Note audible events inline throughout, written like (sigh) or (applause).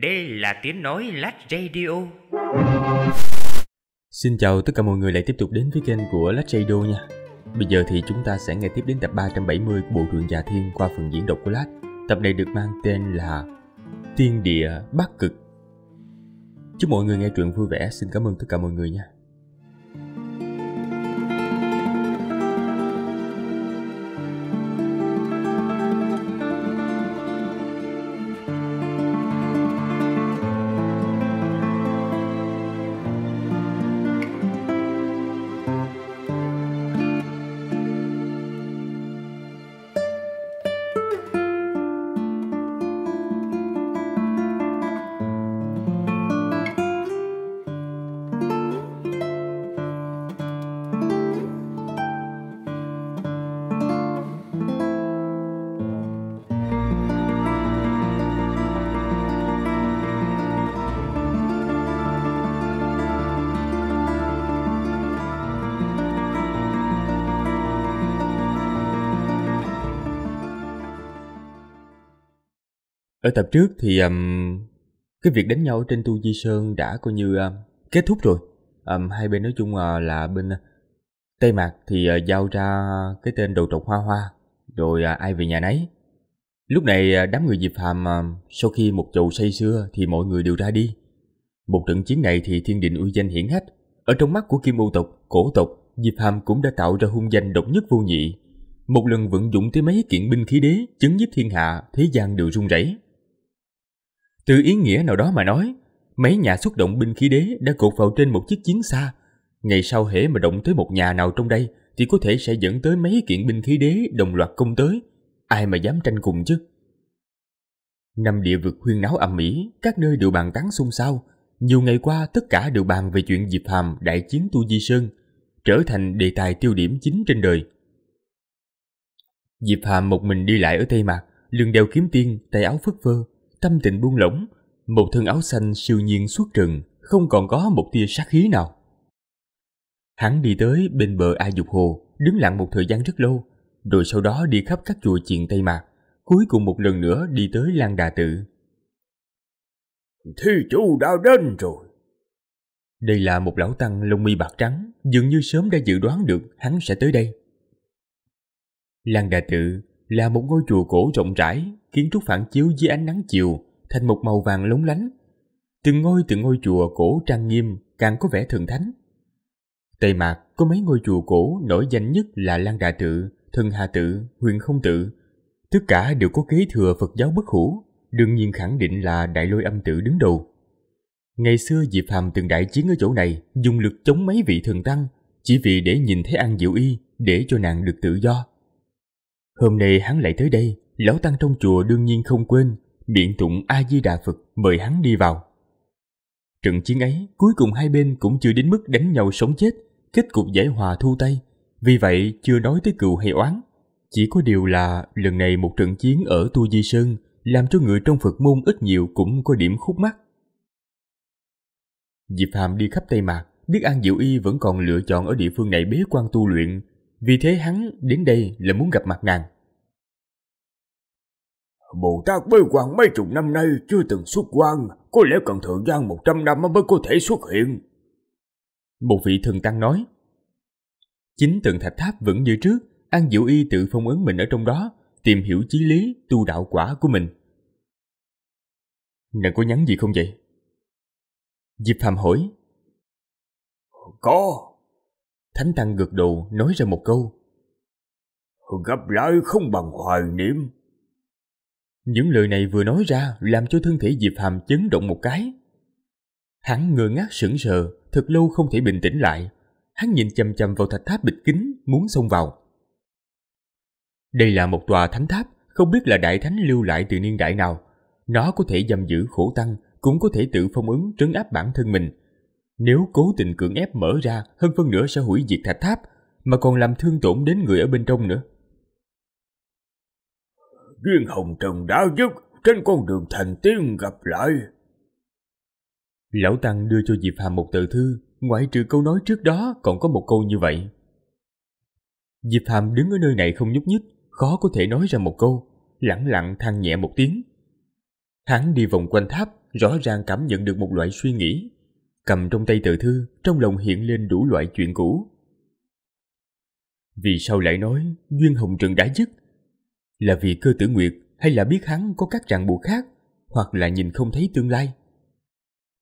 Đây là tiếng nói Lát Radio. Xin chào tất cả mọi người lại tiếp tục đến với kênh của Lát Radio nha. Bây giờ thì chúng ta sẽ nghe tiếp đến tập 370 của bộ truyện Già Thiên qua phần diễn đọc của Lát. Tập này được mang tên là Tiên Địa Bắc Cực. Chúc mọi người nghe truyện vui vẻ. Xin cảm ơn tất cả mọi người nha. Ở tập trước thì um, cái việc đánh nhau trên tu Di Sơn đã coi như um, kết thúc rồi. Um, hai bên nói chung uh, là bên Tây Mạc thì uh, giao ra cái tên đầu trọc Hoa Hoa, rồi uh, ai về nhà nấy. Lúc này uh, đám người Diệp hàm uh, sau khi một chầu say xưa thì mọi người đều ra đi. Một trận chiến này thì thiên định uy danh hiển hách. Ở trong mắt của Kim u tộc, cổ tộc, Diệp hàm cũng đã tạo ra hung danh độc nhất vô nhị. Một lần vận dụng tới mấy kiện binh khí đế, chứng nhiếp thiên hạ, thế gian đều rung rẩy. Từ ý nghĩa nào đó mà nói, mấy nhà xuất động binh khí đế đã cột vào trên một chiếc chiến xa. Ngày sau hễ mà động tới một nhà nào trong đây thì có thể sẽ dẫn tới mấy kiện binh khí đế đồng loạt công tới. Ai mà dám tranh cùng chứ? Năm địa vực huyên náo ầm ĩ, các nơi đều bàn tán xung xao. Nhiều ngày qua tất cả đều bàn về chuyện Diệp Hàm đại chiến Tu Di Sơn, trở thành đề tài tiêu điểm chính trên đời. Diệp Hàm một mình đi lại ở Tây Mạc, lưng đeo kiếm tiên, tay áo phất phơ, tâm tình buông lỏng, một thân áo xanh siêu nhiên suốt rừng, không còn có một tia sát khí nào. Hắn đi tới bên bờ A Dục Hồ, đứng lặng một thời gian rất lâu, rồi sau đó đi khắp các chùa chiền Tây Mạc, cuối cùng một lần nữa đi tới Lan Đà Tự. Thi chủ đã đến rồi. Đây là một lão tăng lông mi bạc trắng, dường như sớm đã dự đoán được hắn sẽ tới đây. Lan Đà Tự là một ngôi chùa cổ rộng rãi, kiến trúc phản chiếu dưới ánh nắng chiều thành một màu vàng lóng lánh. Từng ngôi từng ngôi chùa cổ trang nghiêm càng có vẻ thần thánh. Tây Mạc có mấy ngôi chùa cổ nổi danh nhất là Lan Đà Tự, Thần Hà Tự, Huyền Không Tự. Tất cả đều có kế thừa Phật giáo bất hủ, đương nhiên khẳng định là Đại Lôi Âm Tự đứng đầu. Ngày xưa Diệp Phàm từng đại chiến ở chỗ này, dùng lực chống mấy vị thần tăng, chỉ vì để nhìn thấy An Diệu Y, để cho nàng được tự do. Hôm nay hắn lại tới đây, lão tăng trong chùa đương nhiên không quên, miệng tụng A-di-đà Phật mời hắn đi vào. Trận chiến ấy, cuối cùng hai bên cũng chưa đến mức đánh nhau sống chết, kết cục giải hòa thu tay, vì vậy chưa nói tới cựu hay oán. Chỉ có điều là lần này một trận chiến ở Tu Di Sơn làm cho người trong Phật môn ít nhiều cũng có điểm khúc mắc. Diệp Hàm đi khắp Tây Mạc, biết An Diệu Y vẫn còn lựa chọn ở địa phương này bế quan tu luyện, vì thế hắn đến đây là muốn gặp mặt nàng. Bồ Tát bế quan mấy chục năm nay chưa từng xuất quan, có lẽ cần thời gian 100 năm mới có thể xuất hiện. Một vị thần tăng nói, Chính tầng thạch tháp vẫn như trước, An Diệu Y tự phong ấn mình ở trong đó, tìm hiểu chí lý, tu đạo quả của mình. Nàng có nhắn gì không vậy? Diệp Phạm hỏi. Có. Thánh Tăng gật đầu nói ra một câu. Gặp lại không bằng hoài niệm, những lời này vừa nói ra làm cho thân thể Diệp Hàm chấn động một cái. Hắn ngơ ngác sững sờ, thật lâu không thể bình tĩnh lại. Hắn nhìn chầm chầm vào thạch tháp bịch kính, muốn xông vào. Đây là một tòa thánh tháp, không biết là đại thánh lưu lại từ niên đại nào. Nó có thể giam giữ khổ tăng, cũng có thể tự phong ứng trấn áp bản thân mình. Nếu cố tình cưỡng ép mở ra, hơn phân nửa sẽ hủy diệt thạch tháp, mà còn làm thương tổn đến người ở bên trong nữa duyên hồng trần đã dứt trên con đường thành tiên gặp lại. Lão Tăng đưa cho Diệp Hàm một tờ thư, ngoại trừ câu nói trước đó còn có một câu như vậy. Diệp Hàm đứng ở nơi này không nhúc nhích, khó có thể nói ra một câu, lẳng lặng than nhẹ một tiếng. Hắn đi vòng quanh tháp, rõ ràng cảm nhận được một loại suy nghĩ. Cầm trong tay tờ thư, trong lòng hiện lên đủ loại chuyện cũ. Vì sao lại nói Duyên Hồng Trần đã dứt, là vì cơ tử nguyệt hay là biết hắn có các ràng buộc khác hoặc là nhìn không thấy tương lai?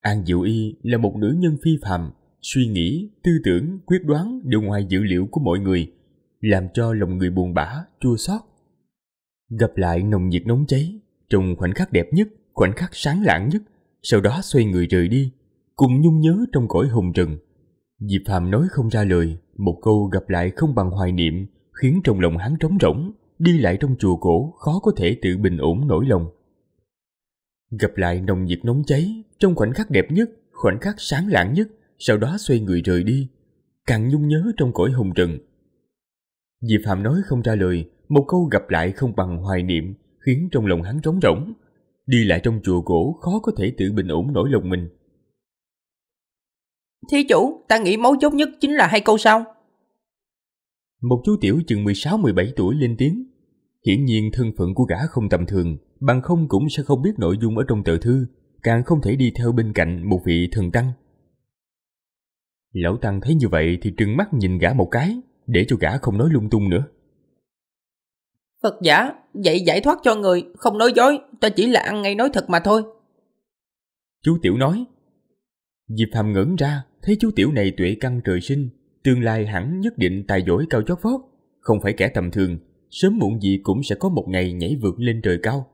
An Diệu Y là một nữ nhân phi phàm, suy nghĩ, tư tưởng, quyết đoán đều ngoài dữ liệu của mọi người, làm cho lòng người buồn bã, chua xót. Gặp lại nồng nhiệt nóng cháy, trong khoảnh khắc đẹp nhất, khoảnh khắc sáng lạng nhất, sau đó xoay người rời đi, cùng nhung nhớ trong cõi hồng trần. Diệp Phàm nói không ra lời, một câu gặp lại không bằng hoài niệm, khiến trong lòng hắn trống rỗng, đi lại trong chùa cổ khó có thể tự bình ổn nổi lòng. Gặp lại nồng nhiệt nóng cháy trong khoảnh khắc đẹp nhất, khoảnh khắc sáng lạng nhất, sau đó xoay người rời đi, càng nhung nhớ trong cõi hồng trần. Diệp Phạm nói không trả lời, một câu gặp lại không bằng hoài niệm khiến trong lòng hắn trống rỗng. Đi lại trong chùa cổ khó có thể tự bình ổn nổi lòng mình. Thí chủ, ta nghĩ mấu chốt nhất chính là hai câu sau. Một chú tiểu chừng 16-17 tuổi lên tiếng. Hiển nhiên thân phận của gã không tầm thường, bằng không cũng sẽ không biết nội dung ở trong tờ thư, càng không thể đi theo bên cạnh một vị thần tăng. Lão Tăng thấy như vậy thì trừng mắt nhìn gã một cái, để cho gã không nói lung tung nữa. Phật giả, vậy giải thoát cho người, không nói dối, ta chỉ là ăn ngay nói thật mà thôi. Chú Tiểu nói. Diệp Phạm ngẩn ra, thấy chú Tiểu này tuệ căn trời sinh, tương lai hẳn nhất định tài giỏi cao chót vót, không phải kẻ tầm thường, sớm muộn gì cũng sẽ có một ngày nhảy vượt lên trời cao.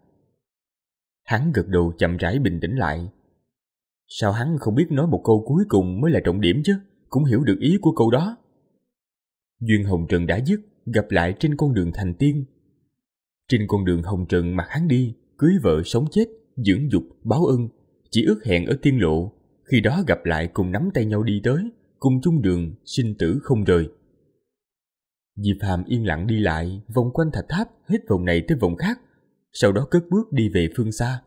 Hắn gật đầu chậm rãi bình tĩnh lại. Sao hắn không biết nói một câu cuối cùng mới là trọng điểm chứ, cũng hiểu được ý của câu đó. Duyên Hồng Trần đã dứt, gặp lại trên con đường thành tiên. Trên con đường Hồng Trần mặc hắn đi, cưới vợ sống chết, dưỡng dục, báo ân, chỉ ước hẹn ở tiên lộ, khi đó gặp lại cùng nắm tay nhau đi tới, cùng chung đường, sinh tử không rời. Diệp Phạm yên lặng đi lại, vòng quanh thạch tháp, hết vòng này tới vòng khác, sau đó cất bước đi về phương xa.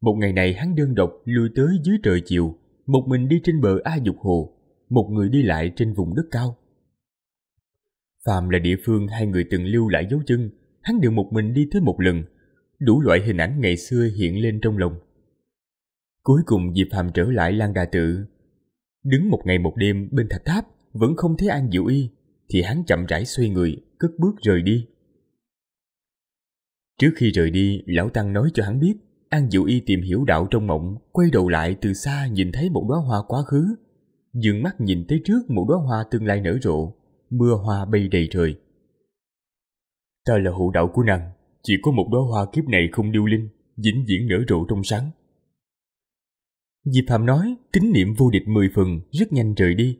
Một ngày này hắn đơn độc lui tới dưới trời chiều, một mình đi trên bờ A Dục Hồ, một người đi lại trên vùng đất cao. Phạm là địa phương hai người từng lưu lại dấu chân, hắn đều một mình đi tới một lần, đủ loại hình ảnh ngày xưa hiện lên trong lòng. Cuối cùng Diệp Phạm trở lại Lan Đà Tự, đứng một ngày một đêm bên thạch tháp, vẫn không thấy An Diệu Y, thì hắn chậm rãi xoay người, cất bước rời đi. Trước khi rời đi, lão tăng nói cho hắn biết, An Diệu Y tìm hiểu đạo trong mộng, quay đầu lại từ xa nhìn thấy một đóa hoa quá khứ, dường mắt nhìn tới trước một đóa hoa tương lai nở rộ, mưa hoa bay đầy trời. Ta là hộ đạo của nàng, chỉ có một đóa hoa kiếp này không điêu linh, vĩnh viễn nở rộ trong sáng. Diệp Hàm nói, tín niệm vô địch mười phần, rất nhanh rời đi.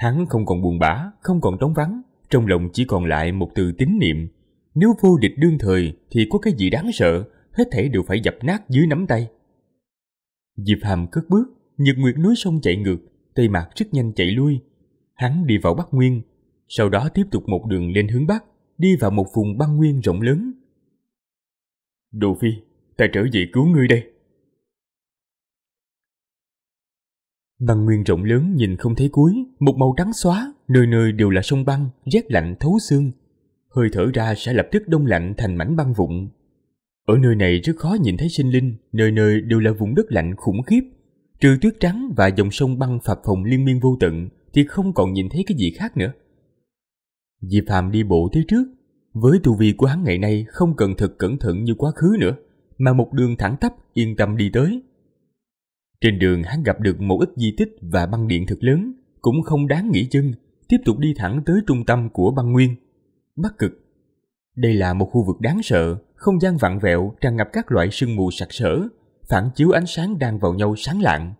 Hắn không còn buồn bã, không còn trống vắng, trong lòng chỉ còn lại một từ tín niệm. Nếu vô địch đương thời thì có cái gì đáng sợ, hết thể đều phải dập nát dưới nắm tay. Diệp Hàm cất bước, nhật nguyệt núi sông chạy ngược, Tây Mạc rất nhanh chạy lui. Hắn đi vào Bắc Nguyên, sau đó tiếp tục một đường lên hướng Bắc, đi vào một vùng băng nguyên rộng lớn. Đồ Phi, ta trở về cứu ngươi đây. Băng nguyên rộng lớn nhìn không thấy cuối, một màu trắng xóa, nơi nơi đều là sông băng, rét lạnh thấu xương. Hơi thở ra sẽ lập tức đông lạnh thành mảnh băng vụn. Ở nơi này rất khó nhìn thấy sinh linh, nơi nơi đều là vùng đất lạnh khủng khiếp. Trừ tuyết trắng và dòng sông băng phập phồng liên miên vô tận thì không còn nhìn thấy cái gì khác nữa. Diệp Phàm đi bộ tới trước, với tu vi của hắn ngày nay không cần thật cẩn thận như quá khứ nữa, mà một đường thẳng tắp yên tâm đi tới. Trên đường hắn gặp được một ít di tích và băng điện thật lớn, cũng không đáng nghỉ chân, tiếp tục đi thẳng tới trung tâm của băng nguyên, Bắc Cực. Đây là một khu vực đáng sợ, không gian vặn vẹo tràn ngập các loại sương mù sặc sỡ, phản chiếu ánh sáng đang vào nhau sáng lạng.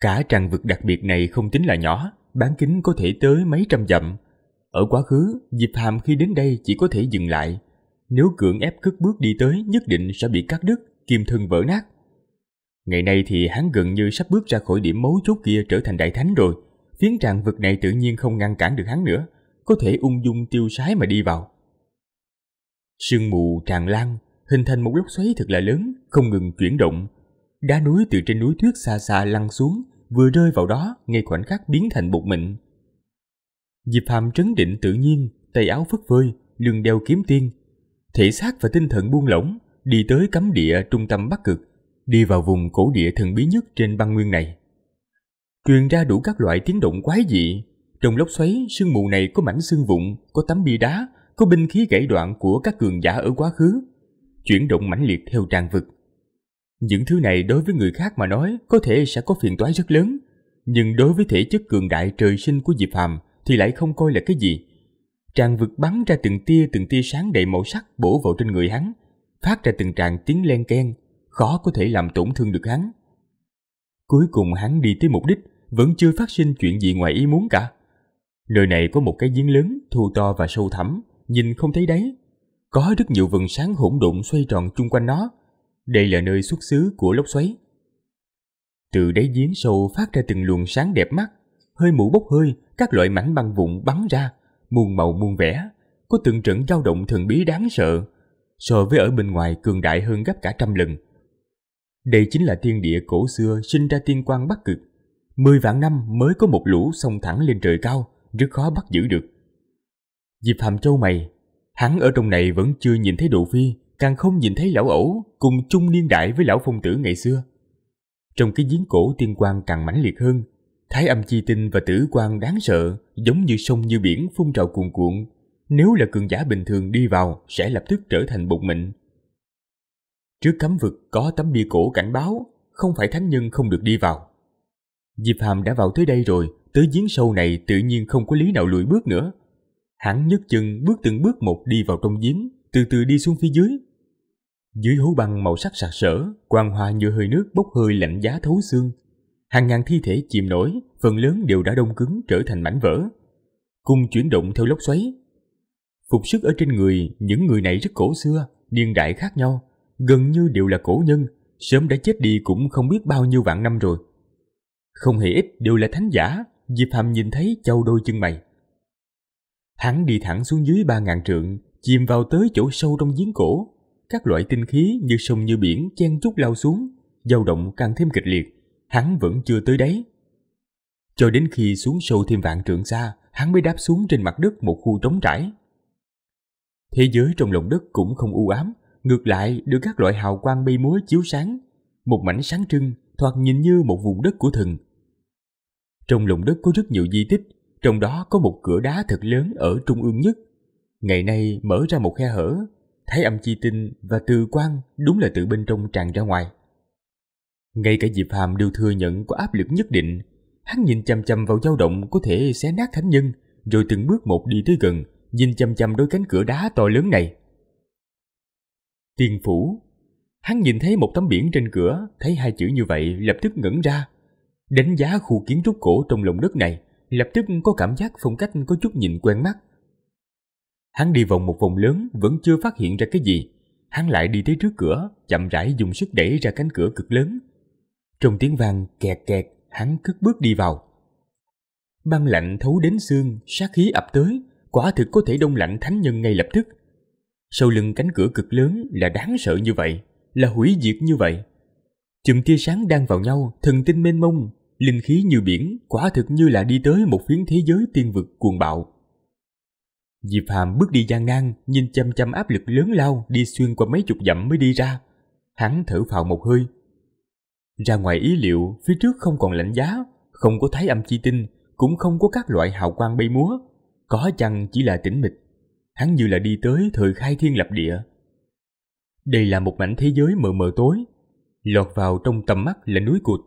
Cả tràng vực đặc biệt này không tính là nhỏ, bán kính có thể tới mấy trăm dặm. Ở quá khứ, Diệp Hàm khi đến đây chỉ có thể dừng lại. Nếu cưỡng ép cất bước đi tới nhất định sẽ bị cắt đứt, kim thân vỡ nát. Ngày nay thì hắn gần như sắp bước ra khỏi điểm mấu chốt kia trở thành đại thánh rồi. Phiến tràng vực này tự nhiên không ngăn cản được hắn nữa, có thể ung dung tiêu sái mà đi vào. Sương mù tràn lan, hình thành một lốc xoáy thật là lớn, không ngừng chuyển động. Đá núi từ trên núi tuyết xa xa lăn xuống, vừa rơi vào đó, ngay khoảnh khắc biến thành bột mịn. Diệp Phàm trấn định tự nhiên, tay áo phất phơi, lưng đeo kiếm tiên. Thể xác và tinh thần buông lỏng, đi tới cấm địa trung tâm Bắc Cực, đi vào vùng cổ địa thần bí nhất trên băng nguyên này. Truyền ra đủ các loại tiếng động quái dị, trong lốc xoáy sương mù này có mảnh xương vụn, có tấm bia đá, có binh khí gãy đoạn của các cường giả ở quá khứ, chuyển động mãnh liệt theo tràn vực. Những thứ này đối với người khác mà nói có thể sẽ có phiền toái rất lớn, nhưng đối với thể chất cường đại trời sinh của Diệp Phàm thì lại không coi là cái gì. Tràn vực bắn ra từng tia từng tia sáng đầy màu sắc bổ vào trên người hắn, phát ra từng tràng tiếng len ken, khó có thể làm tổn thương được hắn. Cuối cùng hắn đi tới mục đích, vẫn chưa phát sinh chuyện gì ngoài ý muốn cả. Nơi này có một cái giếng lớn, thô to và sâu thẳm, nhìn không thấy đáy. Có rất nhiều vần sáng hỗn độn xoay tròn chung quanh nó. Đây là nơi xuất xứ của lốc xoáy. Từ đáy giếng sâu phát ra từng luồng sáng đẹp mắt, hơi mũ bốc hơi, các loại mảnh băng vụn bắn ra, muôn màu muôn vẻ, có từng trận dao động thần bí đáng sợ, so với ở bên ngoài cường đại hơn gấp cả trăm lần. Đây chính là thiên địa cổ xưa sinh ra tiên quan bắc cực. Mười vạn năm mới có một lũ sông thẳng lên trời cao, rất khó bắt giữ được. Diệp Hàm Châu mày, hắn ở trong này vẫn chưa nhìn thấy Độ Phi, càng không nhìn thấy lão ẩu cùng chung niên đại với lão phong tử ngày xưa. Trong cái giếng cổ tiên quan càng mãnh liệt hơn, thái âm chi tinh và tử quan đáng sợ, giống như sông như biển phun trào cuồn cuộn. Nếu là cường giả bình thường đi vào sẽ lập tức trở thành bụng mịn, Trước cấm vực có tấm bia cổ cảnh báo, không phải thánh nhân không được đi vào. Diệp Hàm đã vào tới đây rồi, tới giếng sâu này tự nhiên không có lý nào lùi bước nữa. Hắn nhấc chân bước từng bước một đi vào trong giếng, từ từ đi xuống phía dưới. Dưới hố băng màu sắc sặc sỡ, quang hoa như hơi nước bốc hơi lạnh giá thấu xương. Hàng ngàn thi thể chìm nổi, phần lớn đều đã đông cứng trở thành mảnh vỡ. Cung chuyển động theo lốc xoáy. Phục sức ở trên người, những người này rất cổ xưa, niên đại khác nhau, gần như đều là cổ nhân, sớm đã chết đi cũng không biết bao nhiêu vạn năm rồi. Không hề ít đều là thánh giả, Diệp Hàm nhìn thấy châu đôi chân mày. Hắn đi thẳng xuống dưới ba ngàn trượng, chìm vào tới chỗ sâu trong giếng cổ. Các loại tinh khí như sông như biển chen chút lao xuống, dao động càng thêm kịch liệt. Hắn vẫn chưa tới đấy. Cho đến khi xuống sâu thêm vạn trượng xa, hắn mới đáp xuống trên mặt đất một khu trống trải. Thế giới trong lòng đất cũng không u ám, ngược lại được các loại hào quang bay múa chiếu sáng, một mảnh sáng trưng thoạt nhìn như một vùng đất của thần. Trong lòng đất có rất nhiều di tích, trong đó có một cửa đá thật lớn ở trung ương nhất. Ngày nay mở ra một khe hở, thấy âm chi tinh và từ quang đúng là từ bên trong tràn ra ngoài. Ngay cả Diệp Hàm đều thừa nhận có áp lực nhất định, hắn nhìn chăm chăm vào dao động có thể xé nát thánh nhân, rồi từng bước một đi tới gần, nhìn chăm chăm đôi cánh cửa đá to lớn này tiền Phủ. Hắn nhìn thấy một tấm biển trên cửa, thấy hai chữ như vậy lập tức ngẩn ra. Đánh giá khu kiến trúc cổ trong lòng đất này, lập tức có cảm giác phong cách có chút nhìn quen mắt. Hắn đi vòng một vòng lớn vẫn chưa phát hiện ra cái gì. Hắn lại đi tới trước cửa, chậm rãi dùng sức đẩy ra cánh cửa cực lớn. Trong tiếng vang kẹt kẹt, hắn cất bước đi vào. Băng lạnh thấu đến xương, sát khí ập tới, quả thực có thể đông lạnh thánh nhân ngay lập tức – sau lưng cánh cửa cực lớn là đáng sợ như vậy, là hủy diệt như vậy. Chùm tia sáng đang vào nhau, thần tinh mênh mông, linh khí như biển, quả thực như là đi tới một phiến thế giới tiên vực cuồng bạo. Diệp Hàm bước đi gian nan, nhìn chăm chăm áp lực lớn lao đi xuyên qua mấy chục dặm mới đi ra. Hắn thở phào một hơi. Ra ngoài ý liệu, phía trước không còn lạnh giá, không có thái âm chi tinh, cũng không có các loại hào quang bay múa. Có chăng chỉ là tĩnh mịch hắn như là đi tới thời khai thiên lập địa. Đây là một mảnh thế giới mờ mờ tối, lọt vào trong tầm mắt là núi cụt,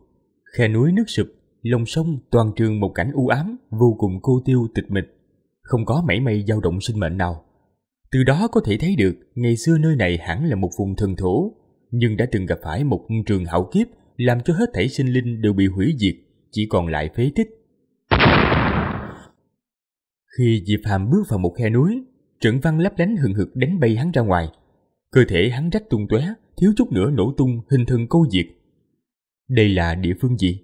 khe núi nước sụp, lòng sông toàn trường một cảnh u ám, vô cùng cô tiêu tịch mịch, không có mảy may dao động sinh mệnh nào. Từ đó có thể thấy được, ngày xưa nơi này hẳn là một vùng thần thổ, nhưng đã từng gặp phải một trường hạo kiếp làm cho hết thảy sinh linh đều bị hủy diệt, chỉ còn lại phế tích. Khi Diệp Hàm bước vào một khe núi, trận Văn lấp lánh hừng hực đánh bay hắn ra ngoài. Cơ thể hắn rách tung tóe, thiếu chút nữa nổ tung hình thân câu diệt. Đây là địa phương gì?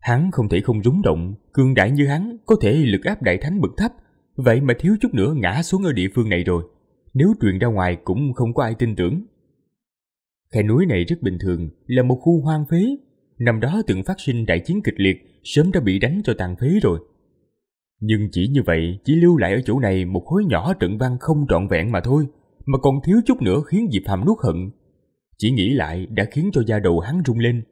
Hắn không thể không rúng động, cường đại như hắn có thể lực áp đại thánh bậc thấp, vậy mà thiếu chút nữa ngã xuống ở địa phương này rồi. Nếu truyền ra ngoài cũng không có ai tin tưởng. Khe núi này rất bình thường, là một khu hoang phế. Năm đó từng phát sinh đại chiến kịch liệt, sớm đã bị đánh cho tàn phế rồi. Nhưng chỉ như vậy chỉ lưu lại ở chỗ này một khối nhỏ trận văn không trọn vẹn mà thôi, mà còn thiếu chút nữa khiến Diệp Hàm nuốt hận. Chỉ nghĩ lại đã khiến cho da đầu hắn rung lên.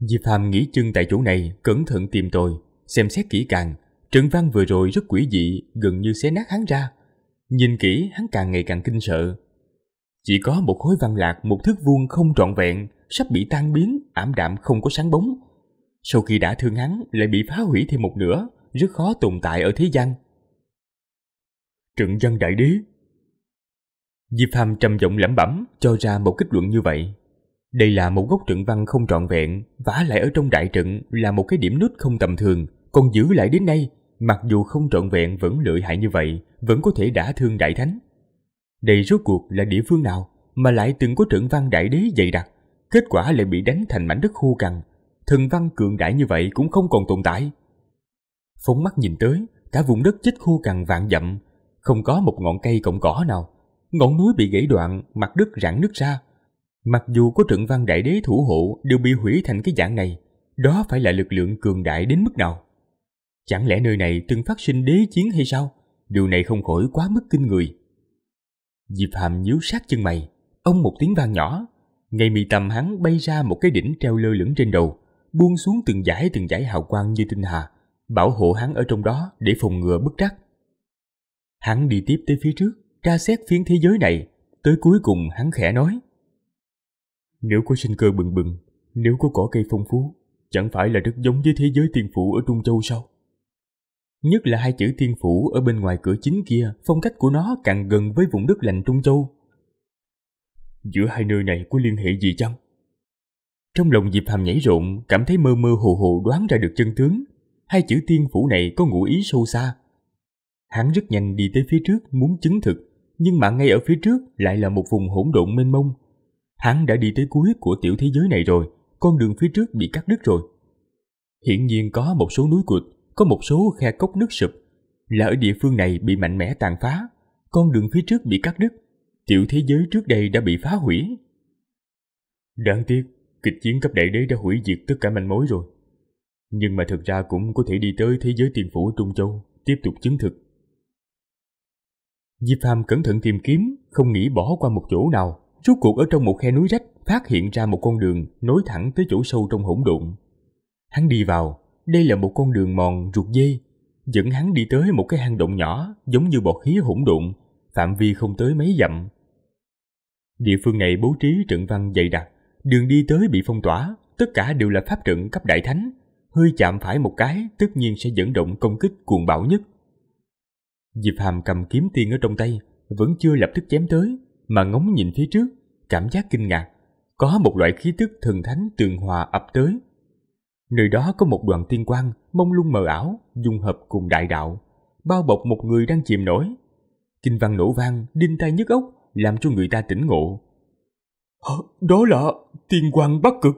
Diệp Hàm nghỉ chân tại chỗ này, cẩn thận tìm tòi, xem xét kỹ càng. Trận văn vừa rồi rất quỷ dị, gần như xé nát hắn ra. Nhìn kỹ, hắn càng ngày càng kinh sợ. Chỉ có một khối văn lạc, một thước vuông không trọn vẹn, sắp bị tan biến, ảm đạm không có sáng bóng. Sau khi đã thương hắn lại bị phá hủy thêm một nửa, rất khó tồn tại ở thế gian. Trượng dân đại đế Diệp Phàm trầm giọng lẩm bẩm cho ra một kết luận như vậy. Đây là một gốc trận văn không trọn vẹn, vả lại ở trong đại trận là một cái điểm nút không tầm thường, còn giữ lại đến nay, mặc dù không trọn vẹn vẫn lợi hại như vậy, vẫn có thể đã thương đại thánh. Đây rốt cuộc là địa phương nào mà lại từng có trận văn đại đế dày đặc? kết quả lại bị đánh thành mảnh đất khô cằn. Thần văn cường đại như vậy cũng không còn tồn tại. Phóng mắt nhìn tới, cả vùng đất chết khô cằn vạn dặm, không có một ngọn cây cọng cỏ nào. Ngọn núi bị gãy đoạn, mặt đất rạn nứt ra. Mặc dù có trận văn đại đế thủ hộ đều bị hủy thành cái dạng này, đó phải là lực lượng cường đại đến mức nào? Chẳng lẽ nơi này từng phát sinh đế chiến hay sao? Điều này không khỏi quá mức kinh người. Diệp Hàm nhíu sát chân mày, ông một tiếng vang nhỏ, ngay mi tâm hắn bay ra một cái đỉnh treo lơ lửng trên đầu, buông xuống từng dải từng dải hào quang như tinh hà, bảo hộ hắn ở trong đó để phòng ngừa bất trắc. Hắn đi tiếp tới phía trước, tra xét phiến thế giới này, tới cuối cùng hắn khẽ nói. Nếu có sinh cơ bừng bừng, nếu có cỏ cây phong phú, chẳng phải là rất giống với thế giới tiên phủ ở Trung Châu sao? Nhất là hai chữ tiên phủ ở bên ngoài cửa chính kia, phong cách của nó càng gần với vùng đất lạnh Trung Châu giữa hai nơi này có liên hệ gì chăng? Trong lòng Diệp Hàm nhảy rộn, cảm thấy mơ mơ hồ hồ đoán ra được chân tướng. Hai chữ tiên phủ này có ngụ ý sâu xa. Hắn rất nhanh đi tới phía trước muốn chứng thực, nhưng mà ngay ở phía trước lại là một vùng hỗn độn mênh mông. Hắn đã đi tới cuối của tiểu thế giới này rồi, con đường phía trước bị cắt đứt rồi. Hiển nhiên có một số núi cụt, có một số khe cốc nước sụp, là ở địa phương này bị mạnh mẽ tàn phá, con đường phía trước bị cắt đứt, tiểu thế giới trước đây đã bị phá hủy. Đáng tiếc, kịch chiến cấp đại đế đã hủy diệt tất cả manh mối rồi. Nhưng mà thực ra cũng có thể đi tới thế giới tiền phủ Trung Châu, tiếp tục chứng thực. diệp phàm cẩn thận tìm kiếm, không nghĩ bỏ qua một chỗ nào. Rốt cuộc ở trong một khe núi rách, phát hiện ra một con đường nối thẳng tới chỗ sâu trong hỗn độn. Hắn đi vào, đây là một con đường mòn ruột dê, dẫn hắn đi tới một cái hang động nhỏ giống như bọt khí hỗn độn, phạm vi không tới mấy dặm. Địa phương này bố trí trận văn dày đặc, đường đi tới bị phong tỏa, tất cả đều là pháp trận cấp đại thánh, hơi chạm phải một cái tất nhiên sẽ dẫn động công kích cuồng bạo nhất. Diệp Hàm cầm kiếm tiên ở trong tay, vẫn chưa lập tức chém tới, mà ngóng nhìn phía trước, cảm giác kinh ngạc. Có một loại khí tức thần thánh tường hòa ập tới. Nơi đó có một đoàn tiên quang, mông lung mờ ảo, dung hợp cùng đại đạo, bao bọc một người đang chìm nổi. Kinh văn nổ vang, đinh tai nhức óc, làm cho người ta tỉnh ngộ. Đó là tiên quan bắc cực.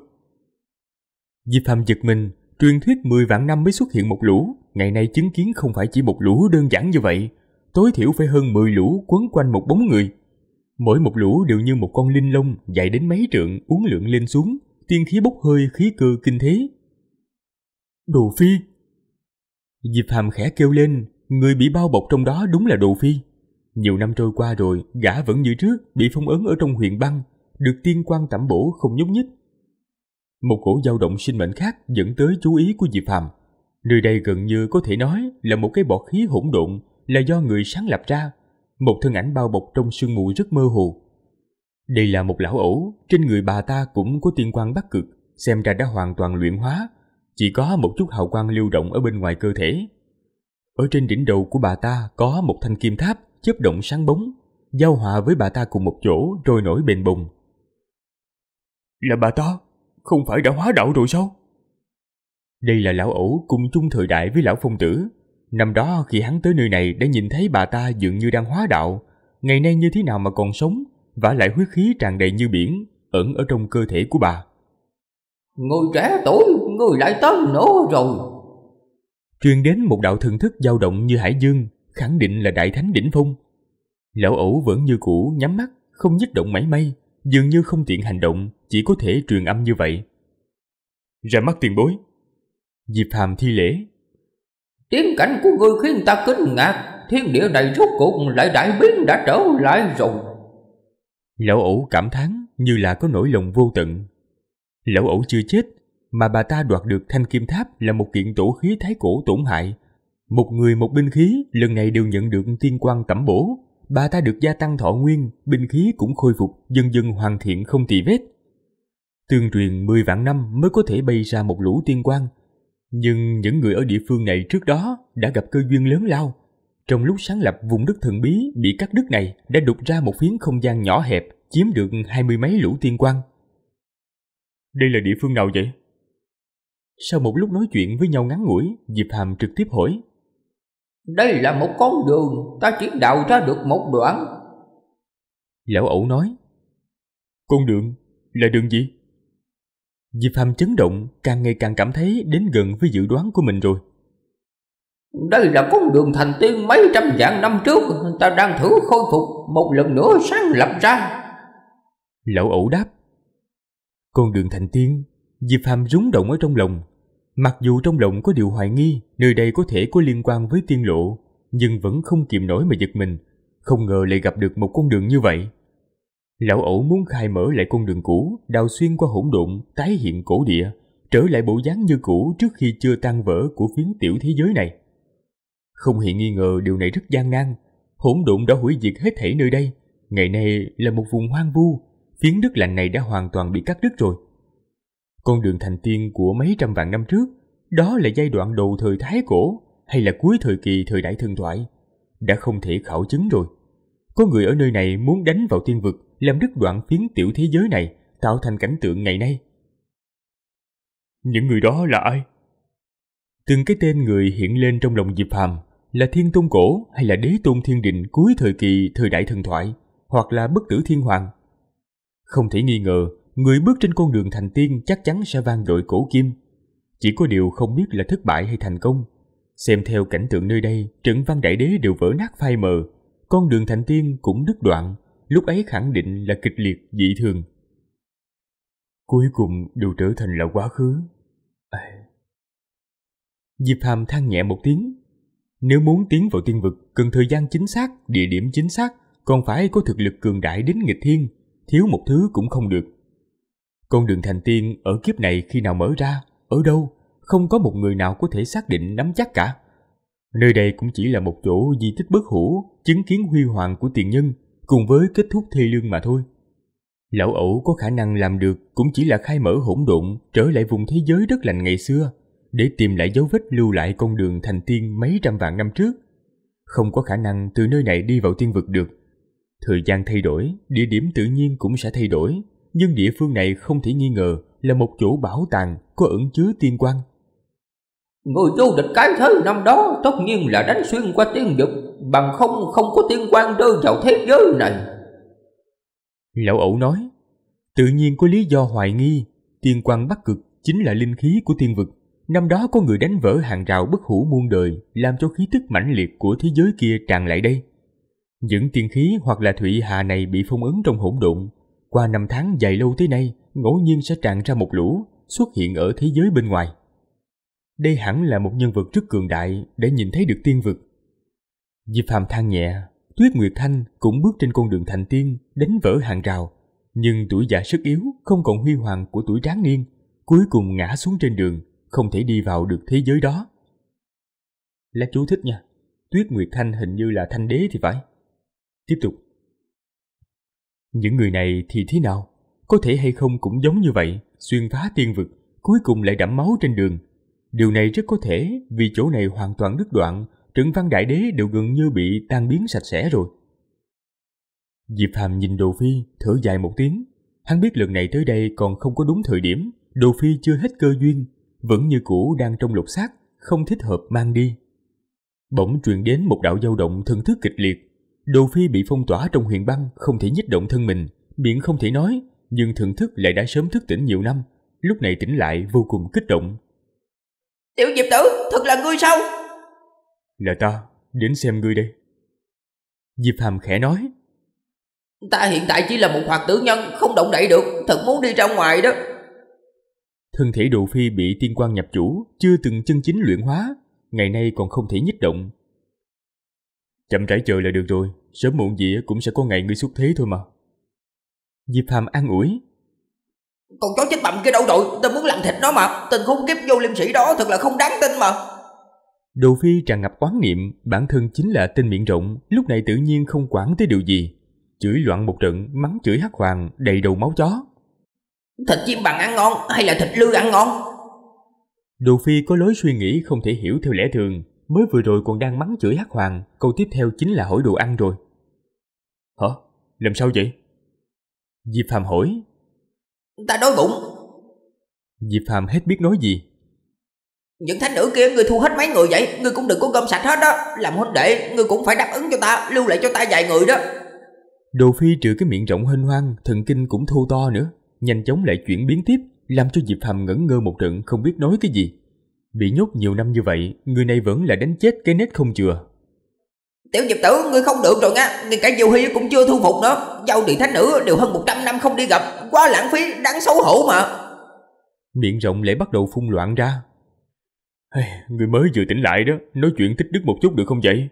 Diệp Phạm giật mình, truyền thuyết 10 vạn năm mới xuất hiện một lũ, ngày nay chứng kiến không phải chỉ một lũ đơn giản như vậy, tối thiểu phải hơn 10 lũ quấn quanh một bóng người. Mỗi một lũ đều như một con linh lông dài đến mấy trượng uốn lượn lên xuống, tiên khí bốc hơi khí cơ kinh thế. Đồ Phi Diệp Hàm khẽ kêu lên, người bị bao bọc trong đó đúng là Đồ Phi. Nhiều năm trôi qua rồi, gã vẫn như trước, bị phong ấn ở trong huyện băng, được tiên quan tẩm bổ không nhúc nhích. Một cổ dao động sinh mệnh khác dẫn tới chú ý của Diệp Phàm. Nơi đây gần như có thể nói là một cái bọt khí hỗn độn là do người sáng lập ra, một thân ảnh bao bọc trong sương mù rất mơ hồ. Đây là một lão ẩu trên người bà ta cũng có tiên quan bắt cực, xem ra đã hoàn toàn luyện hóa, chỉ có một chút hào quang lưu động ở bên ngoài cơ thể. Ở trên đỉnh đầu của bà ta có một thanh kim tháp, chớp động sáng bóng, giao hòa với bà ta cùng một chỗ rồi nổi bền bùng. Là bà ta, không phải đã hóa đạo rồi sao? Đây là lão ẩu cùng chung thời đại với lão phong tử. Năm đó khi hắn tới nơi này đã nhìn thấy bà ta dường như đang hóa đạo, ngày nay như thế nào mà còn sống, và lại huyết khí tràn đầy như biển, ẩn ở trong cơ thể của bà. Người trẻ tuổi, người lại tới nổ rồi. Truyền đến một đạo thần thức dao động như hải dương, khẳng định là đại thánh đỉnh phong. Lão ẩu vẫn như cũ nhắm mắt, không nhích động mảy may, dường như không tiện hành động, chỉ có thể truyền âm như vậy. Ra mắt tiền bối. Diệp Hàm thi lễ. Tiếng cảnh của ngươi khiến ta kinh ngạc, thiên địa này rốt cuộc lại đại biến đã trở lại rồi. Lão ẩu cảm thán như là có nỗi lòng vô tận. Lão ẩu chưa chết, mà bà ta đoạt được thanh kim tháp là một kiện tổ khí thái cổ tổn hại, một người một binh khí lần này đều nhận được tiên quan tẩm bổ. Bà ta được gia tăng thọ nguyên, binh khí cũng khôi phục, dần dần hoàn thiện không tì vết. Tương truyền mười vạn năm mới có thể bay ra một lũ tiên quan. Nhưng những người ở địa phương này trước đó đã gặp cơ duyên lớn lao. Trong lúc sáng lập vùng đất thần bí bị cắt đứt này đã đục ra một phiến không gian nhỏ hẹp, chiếm được hai mươi mấy lũ tiên quan. Đây là địa phương nào vậy? Sau một lúc nói chuyện với nhau ngắn ngủi, Diệp Hàm trực tiếp hỏi. Đây là một con đường Ta chỉ đào ra được một đoạn Lão ẩu nói Con đường là đường gì? Diệp Hàm chấn động càng ngày càng cảm thấy đến gần với dự đoán của mình rồi Đây là con đường thành tiên mấy trăm vạn năm trước Ta đang thử khôi phục một lần nữa sáng lập ra Lão ẩu đáp Con đường thành tiên Diệp Hàm rúng động ở trong lòng Mặc dù trong lòng có điều hoài nghi nơi đây có thể có liên quan với tiên lộ, nhưng vẫn không kiềm nổi mà giật mình, không ngờ lại gặp được một con đường như vậy. Lão ẩu muốn khai mở lại con đường cũ, đào xuyên qua hỗn độn, tái hiện cổ địa, trở lại bộ dáng như cũ trước khi chưa tan vỡ của phiến tiểu thế giới này. Không hề nghi ngờ điều này rất gian nan, hỗn độn đã hủy diệt hết thảy nơi đây. Ngày nay là một vùng hoang vu, phiến đất lành này đã hoàn toàn bị cắt đứt rồi. Con đường thành tiên của mấy trăm vạn năm trước, đó là giai đoạn đầu thời Thái Cổ hay là cuối thời kỳ thời đại thần thoại, đã không thể khảo chứng rồi. Có người ở nơi này muốn đánh vào tiên vực, làm đứt đoạn phiến tiểu thế giới này, tạo thành cảnh tượng ngày nay. Những người đó là ai? Từng cái tên người hiện lên trong lòng dịp hàm là thiên tôn cổ hay là đế tôn thiên định cuối thời kỳ thời đại thần thoại, hoặc là bất tử thiên hoàng. Không thể nghi ngờ, người bước trên con đường thành tiên chắc chắn sẽ vang dội cổ kim. Chỉ có điều không biết là thất bại hay thành công. Xem theo cảnh tượng nơi đây, trận văn đại đế đều vỡ nát phai mờ. Con đường thành tiên cũng đứt đoạn, lúc ấy khẳng định là kịch liệt dị thường. Cuối cùng đều trở thành là quá khứ. À... Diệp Hàm than nhẹ một tiếng. Nếu muốn tiến vào tiên vực, cần thời gian chính xác, địa điểm chính xác, còn phải có thực lực cường đại đến nghịch thiên, thiếu một thứ cũng không được con đường thành tiên ở kiếp này khi nào mở ra, ở đâu, không có một người nào có thể xác định nắm chắc cả. Nơi đây cũng chỉ là một chỗ di tích bất hủ, chứng kiến huy hoàng của tiền nhân, cùng với kết thúc thê lương mà thôi. Lão ẩu có khả năng làm được cũng chỉ là khai mở hỗn độn trở lại vùng thế giới đất lành ngày xưa, để tìm lại dấu vết lưu lại con đường thành tiên mấy trăm vạn năm trước. Không có khả năng từ nơi này đi vào tiên vực được. Thời gian thay đổi, địa điểm tự nhiên cũng sẽ thay đổi, nhưng địa phương này không thể nghi ngờ là một chỗ bảo tàng có ẩn chứa tiên quan. Người du địch cái thế năm đó tất nhiên là đánh xuyên qua tiên vực, bằng không không có tiên quan rơi vào thế giới này. Lão ẩu nói, tự nhiên có lý do hoài nghi, tiên quan bắc cực chính là linh khí của tiên vực. Năm đó có người đánh vỡ hàng rào bất hủ muôn đời, làm cho khí tức mãnh liệt của thế giới kia tràn lại đây. Những tiên khí hoặc là thủy hà này bị phong ấn trong hỗn độn, qua năm tháng dài lâu thế này, ngẫu nhiên sẽ tràn ra một lũ, xuất hiện ở thế giới bên ngoài. Đây hẳn là một nhân vật rất cường đại để nhìn thấy được tiên vực. Diệp Phàm than nhẹ, Tuyết Nguyệt Thanh cũng bước trên con đường thành tiên, đánh vỡ hàng rào. Nhưng tuổi già sức yếu, không còn huy hoàng của tuổi tráng niên, cuối cùng ngã xuống trên đường, không thể đi vào được thế giới đó. Là chú thích nha, Tuyết Nguyệt Thanh hình như là thanh đế thì phải. Tiếp tục, những người này thì thế nào? Có thể hay không cũng giống như vậy, xuyên phá tiên vực, cuối cùng lại đẫm máu trên đường. Điều này rất có thể vì chỗ này hoàn toàn đứt đoạn, trận văn đại đế đều gần như bị tan biến sạch sẽ rồi. Diệp Hàm nhìn Đồ Phi, thở dài một tiếng. Hắn biết lần này tới đây còn không có đúng thời điểm, Đồ Phi chưa hết cơ duyên, vẫn như cũ đang trong lục xác, không thích hợp mang đi. Bỗng truyền đến một đạo dao động thân thức kịch liệt, Đồ Phi bị phong tỏa trong huyền băng, không thể nhích động thân mình, miệng không thể nói, nhưng thưởng thức lại đã sớm thức tỉnh nhiều năm, lúc này tỉnh lại vô cùng kích động. Tiểu Diệp Tử, thật là ngươi sao? Là ta, đến xem ngươi đây. Diệp Hàm khẽ nói. Ta hiện tại chỉ là một hoạt tử nhân, không động đậy được, thật muốn đi ra ngoài đó. Thân thể Đồ Phi bị tiên quan nhập chủ, chưa từng chân chính luyện hóa, ngày nay còn không thể nhích động, Chậm rãi chờ là được rồi, sớm muộn gì cũng sẽ có ngày ngươi xuất thế thôi mà. Diệp Hàm an ủi. Con chó chết bậm kia đâu rồi, tôi muốn làm thịt nó mà, tình khốn kiếp vô liêm sĩ đó thật là không đáng tin mà. Đồ Phi tràn ngập quán niệm, bản thân chính là tên miệng rộng, lúc này tự nhiên không quản tới điều gì. Chửi loạn một trận, mắng chửi hắc hoàng, đầy đầu máu chó. Thịt chim bằng ăn ngon hay là thịt lư ăn ngon? Đồ Phi có lối suy nghĩ không thể hiểu theo lẽ thường, mới vừa rồi còn đang mắng chửi hát Hoàng, câu tiếp theo chính là hỏi đồ ăn rồi. Hả? Làm sao vậy? Diệp Phàm hỏi. Ta đói bụng. Diệp Phàm hết biết nói gì. Những thánh nữ kia người thu hết mấy người vậy, người cũng đừng có gom sạch hết đó, làm huynh đệ người cũng phải đáp ứng cho ta, lưu lại cho ta vài người đó. Đồ Phi trừ cái miệng rộng hênh hoang, thần kinh cũng thu to nữa, nhanh chóng lại chuyển biến tiếp, làm cho Diệp Phàm ngẩn ngơ một trận không biết nói cái gì. Bị nhốt nhiều năm như vậy, người này vẫn là đánh chết cái nết không chừa. Tiểu nhập tử, ngươi không được rồi nha, ngay cả Diêu Hy cũng chưa thu phục nữa. Giao địa thánh nữ đều hơn 100 năm không đi gặp, quá lãng phí, đáng xấu hổ mà. Miệng rộng lại bắt đầu phun loạn ra. Hey, người mới vừa tỉnh lại đó, nói chuyện tích đức một chút được không vậy?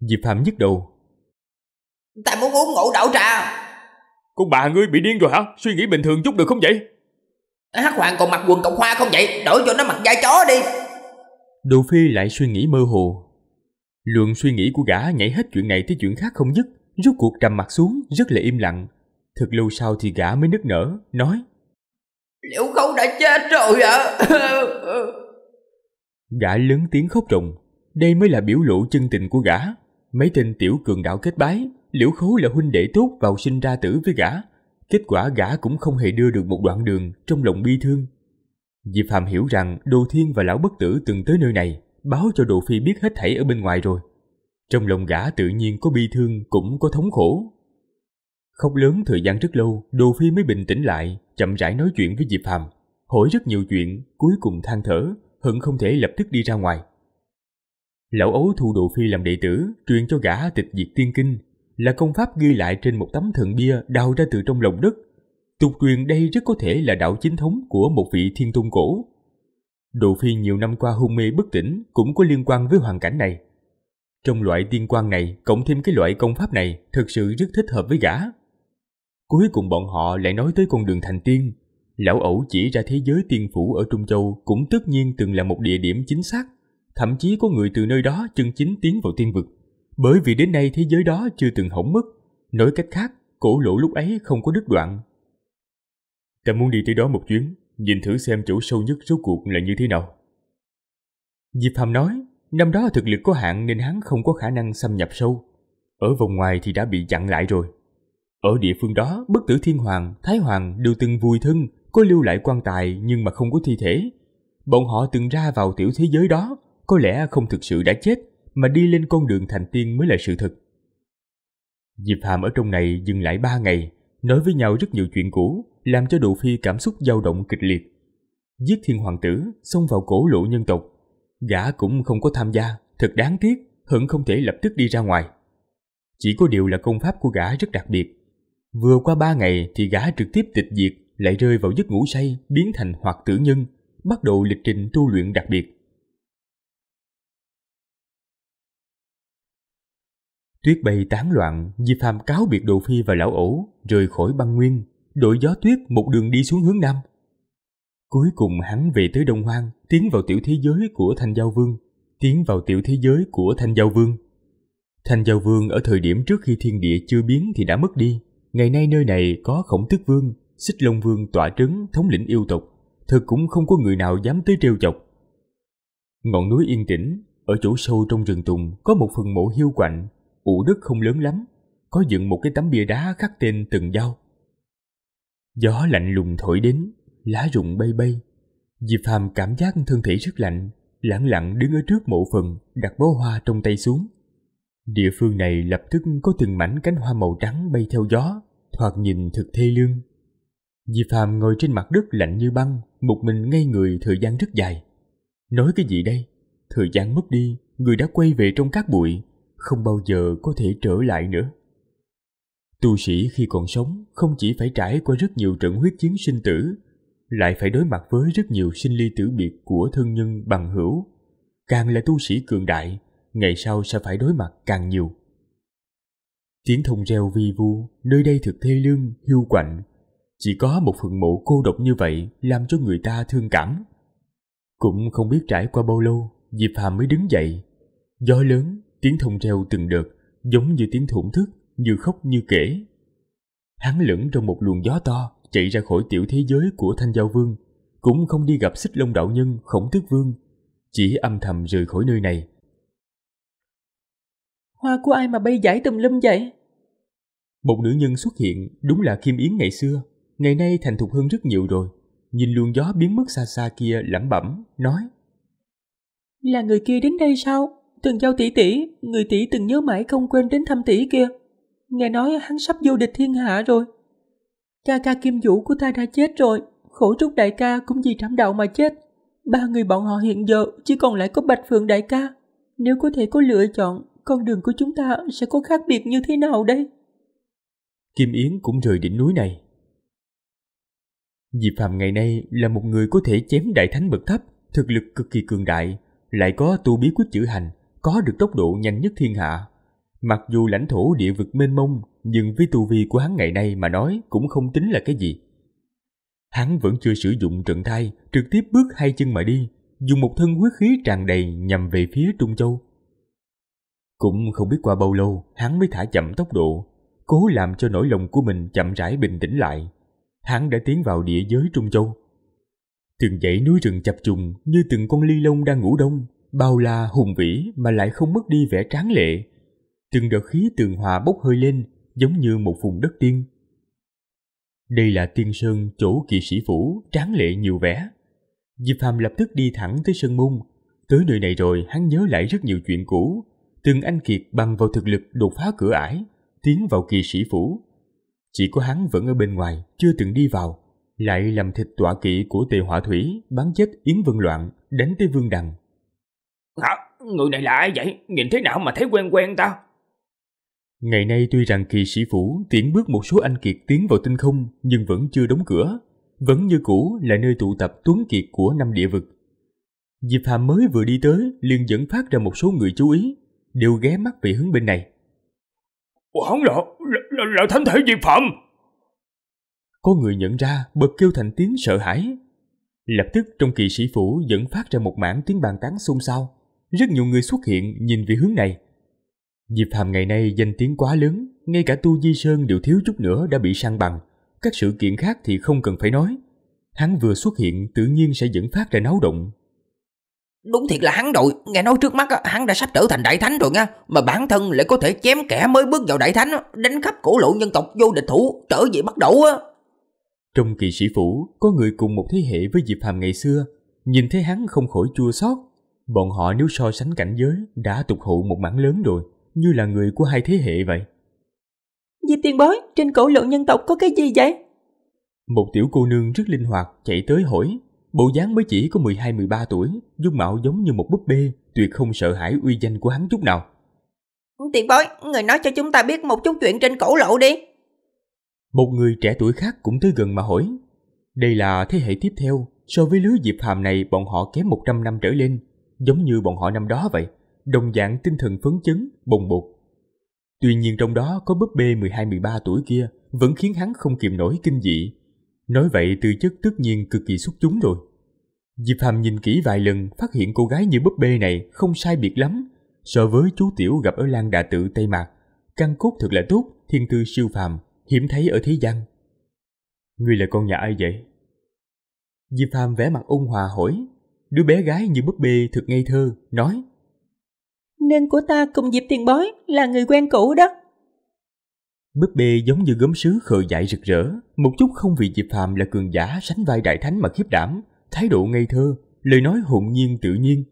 Diệp Phạm nhức đầu. Ta muốn uống ngộ đậu trà. Con bà ngươi bị điên rồi hả? Suy nghĩ bình thường chút được không vậy? hát Hoàng còn mặc quần Cộng Hoa không vậy Đổi cho nó mặc da chó đi Đồ Phi lại suy nghĩ mơ hồ Lượng suy nghĩ của gã nhảy hết chuyện này tới chuyện khác không dứt Rốt cuộc trầm mặt xuống rất là im lặng Thật lâu sau thì gã mới nức nở Nói Liễu khấu đã chết rồi ạ (laughs) Gã lớn tiếng khóc ròng Đây mới là biểu lộ chân tình của gã Mấy tên tiểu cường đạo kết bái Liễu khấu là huynh đệ tốt vào sinh ra tử với gã kết quả gã cũng không hề đưa được một đoạn đường trong lòng bi thương. Diệp Phạm hiểu rằng Đồ Thiên và Lão Bất Tử từng tới nơi này, báo cho Đồ Phi biết hết thảy ở bên ngoài rồi. Trong lòng gã tự nhiên có bi thương cũng có thống khổ. Khóc lớn thời gian rất lâu, Đồ Phi mới bình tĩnh lại, chậm rãi nói chuyện với Diệp Phạm, hỏi rất nhiều chuyện, cuối cùng than thở, hận không thể lập tức đi ra ngoài. Lão ấu thu Đồ Phi làm đệ tử, truyền cho gã tịch diệt tiên kinh, là công pháp ghi lại trên một tấm thần bia đào ra từ trong lòng đất. Tục truyền đây rất có thể là đạo chính thống của một vị thiên tôn cổ. Đồ Phi nhiều năm qua hôn mê bất tỉnh cũng có liên quan với hoàn cảnh này. Trong loại tiên quan này, cộng thêm cái loại công pháp này thực sự rất thích hợp với gã. Cuối cùng bọn họ lại nói tới con đường thành tiên. Lão ẩu chỉ ra thế giới tiên phủ ở Trung Châu cũng tất nhiên từng là một địa điểm chính xác. Thậm chí có người từ nơi đó chân chính tiến vào tiên vực bởi vì đến nay thế giới đó chưa từng hỏng mất, nói cách khác, cổ lỗ lúc ấy không có đứt đoạn. Ta muốn đi tới đó một chuyến, nhìn thử xem chỗ sâu nhất số cuộc là như thế nào. Diệp Hàm nói, năm đó thực lực có hạn nên hắn không có khả năng xâm nhập sâu. Ở vòng ngoài thì đã bị chặn lại rồi. Ở địa phương đó, bất tử thiên hoàng, thái hoàng đều từng vui thân, có lưu lại quan tài nhưng mà không có thi thể. Bọn họ từng ra vào tiểu thế giới đó, có lẽ không thực sự đã chết, mà đi lên con đường thành tiên mới là sự thật. Diệp Hàm ở trong này dừng lại ba ngày, nói với nhau rất nhiều chuyện cũ, làm cho Đỗ Phi cảm xúc dao động kịch liệt. Giết thiên hoàng tử, xông vào cổ lộ nhân tộc. Gã cũng không có tham gia, thật đáng tiếc, hận không thể lập tức đi ra ngoài. Chỉ có điều là công pháp của gã rất đặc biệt. Vừa qua ba ngày thì gã trực tiếp tịch diệt, lại rơi vào giấc ngủ say, biến thành hoạt tử nhân, bắt đầu lịch trình tu luyện đặc biệt. Tuyết bay tán loạn, Di phàm cáo biệt Đồ Phi và Lão Ổ, rời khỏi băng nguyên, đội gió tuyết một đường đi xuống hướng Nam. Cuối cùng hắn về tới Đông Hoang, tiến vào tiểu thế giới của Thanh Giao Vương, tiến vào tiểu thế giới của Thanh Giao Vương. Thanh Giao Vương ở thời điểm trước khi thiên địa chưa biến thì đã mất đi. Ngày nay nơi này có Khổng Tước Vương, Xích Long Vương tỏa trấn thống lĩnh yêu tộc, thực cũng không có người nào dám tới trêu chọc. Ngọn núi yên tĩnh, ở chỗ sâu trong rừng tùng có một phần mộ hiu quạnh ủ đất không lớn lắm, có dựng một cái tấm bia đá khắc tên từng dao. Gió lạnh lùng thổi đến, lá rụng bay bay. Diệp Phàm cảm giác thân thể rất lạnh, lẳng lặng đứng ở trước mộ phần, đặt bó hoa trong tay xuống. Địa phương này lập tức có từng mảnh cánh hoa màu trắng bay theo gió, thoạt nhìn thật thê lương. Diệp Phàm ngồi trên mặt đất lạnh như băng, một mình ngây người thời gian rất dài. Nói cái gì đây? Thời gian mất đi, người đã quay về trong các bụi, không bao giờ có thể trở lại nữa tu sĩ khi còn sống không chỉ phải trải qua rất nhiều trận huyết chiến sinh tử lại phải đối mặt với rất nhiều sinh ly tử biệt của thân nhân bằng hữu càng là tu sĩ cường đại ngày sau sẽ phải đối mặt càng nhiều tiếng thông reo vi vu nơi đây thực thê lương hiu quạnh chỉ có một phần mộ cô độc như vậy làm cho người ta thương cảm cũng không biết trải qua bao lâu diệp hàm mới đứng dậy gió lớn tiếng thông reo từng đợt, giống như tiếng thổn thức, như khóc như kể. Hắn lẫn trong một luồng gió to, chạy ra khỏi tiểu thế giới của Thanh Giao Vương, cũng không đi gặp xích lông đạo nhân khổng tước vương, chỉ âm thầm rời khỏi nơi này. Hoa của ai mà bay giải tùm lum vậy? Một nữ nhân xuất hiện đúng là Kim Yến ngày xưa, ngày nay thành thục hơn rất nhiều rồi. Nhìn luồng gió biến mất xa xa kia lẩm bẩm, nói Là người kia đến đây sao? Tần giao tỷ tỷ, người tỷ từng nhớ mãi không quên đến thăm tỷ kia. Nghe nói hắn sắp vô địch thiên hạ rồi. Ca ca kim vũ của ta đã chết rồi, khổ trúc đại ca cũng vì thảm đạo mà chết. Ba người bọn họ hiện giờ chỉ còn lại có bạch phượng đại ca. Nếu có thể có lựa chọn, con đường của chúng ta sẽ có khác biệt như thế nào đây? Kim Yến cũng rời đỉnh núi này. Diệp Phàm ngày nay là một người có thể chém đại thánh bậc thấp, thực lực cực kỳ cường đại, lại có tu bí quyết chữ hành, có được tốc độ nhanh nhất thiên hạ. Mặc dù lãnh thổ địa vực mênh mông, nhưng với tu vi của hắn ngày nay mà nói cũng không tính là cái gì. Hắn vẫn chưa sử dụng trận thai, trực tiếp bước hai chân mà đi, dùng một thân huyết khí tràn đầy nhằm về phía Trung Châu. Cũng không biết qua bao lâu, hắn mới thả chậm tốc độ, cố làm cho nỗi lòng của mình chậm rãi bình tĩnh lại. Hắn đã tiến vào địa giới Trung Châu. Từng dãy núi rừng chập trùng như từng con ly lông đang ngủ đông, bao la hùng vĩ mà lại không mất đi vẻ tráng lệ. Từng đợt khí tường hòa bốc hơi lên giống như một vùng đất tiên. Đây là tiên sơn chỗ kỳ sĩ phủ tráng lệ nhiều vẻ. Diệp Phàm lập tức đi thẳng tới sân môn. Tới nơi này rồi hắn nhớ lại rất nhiều chuyện cũ. Từng anh Kiệt bằng vào thực lực đột phá cửa ải, tiến vào kỳ sĩ phủ. Chỉ có hắn vẫn ở bên ngoài, chưa từng đi vào. Lại làm thịt tọa kỵ của tề hỏa thủy, bán chết Yến Vân Loạn, đánh tới Vương Đằng. Hả? Người này là ai vậy? Nhìn thế nào mà thấy quen quen tao? Ngày nay tuy rằng kỳ sĩ phủ tiễn bước một số anh kiệt tiến vào tinh không nhưng vẫn chưa đóng cửa, vẫn như cũ là nơi tụ tập tuấn kiệt của năm địa vực. Diệp Hàm mới vừa đi tới liền dẫn phát ra một số người chú ý, đều ghé mắt về hướng bên này. Hắn là, là, là, là thánh thể Diệp Phạm! Có người nhận ra bật kêu thành tiếng sợ hãi. Lập tức trong kỳ sĩ phủ dẫn phát ra một mảng tiếng bàn tán xôn xao rất nhiều người xuất hiện nhìn về hướng này. Diệp Hàm ngày nay danh tiếng quá lớn, ngay cả Tu Di Sơn đều thiếu chút nữa đã bị sang bằng. Các sự kiện khác thì không cần phải nói. Hắn vừa xuất hiện tự nhiên sẽ dẫn phát ra náo động. Đúng thiệt là hắn rồi, nghe nói trước mắt hắn đã sắp trở thành đại thánh rồi nha, mà bản thân lại có thể chém kẻ mới bước vào đại thánh, đánh khắp cổ lộ nhân tộc vô địch thủ, trở về bắt đầu á. Trong kỳ sĩ phủ, có người cùng một thế hệ với Diệp Hàm ngày xưa, nhìn thấy hắn không khỏi chua xót, Bọn họ nếu so sánh cảnh giới đã tục hụ một mảng lớn rồi, như là người của hai thế hệ vậy. Diệp tiền bối, trên cổ lộ nhân tộc có cái gì vậy? Một tiểu cô nương rất linh hoạt chạy tới hỏi, bộ dáng mới chỉ có 12-13 tuổi, dung mạo giống như một búp bê, tuyệt không sợ hãi uy danh của hắn chút nào. Tiền bối, người nói cho chúng ta biết một chút chuyện trên cổ lộ đi. Một người trẻ tuổi khác cũng tới gần mà hỏi. Đây là thế hệ tiếp theo, so với lứa Diệp hàm này bọn họ kém 100 năm trở lên, giống như bọn họ năm đó vậy, đồng dạng tinh thần phấn chấn, bồng bột. Tuy nhiên trong đó có búp bê 12-13 tuổi kia vẫn khiến hắn không kìm nổi kinh dị. Nói vậy từ chất tất nhiên cực kỳ xuất chúng rồi. Diệp Hàm nhìn kỹ vài lần phát hiện cô gái như búp bê này không sai biệt lắm so với chú Tiểu gặp ở Lan Đà Tự Tây Mạc. Căn cốt thật là tốt, thiên tư siêu phàm, hiếm thấy ở thế gian. Ngươi là con nhà ai vậy? Diệp Hàm vẽ mặt ôn hòa hỏi đứa bé gái như búp bê thật ngây thơ, nói Nên của ta cùng dịp tiền bói là người quen cũ đó. Búp bê giống như gốm sứ khờ dại rực rỡ, một chút không vì Diệp Phàm là cường giả sánh vai đại thánh mà khiếp đảm, thái độ ngây thơ, lời nói hồn nhiên tự nhiên.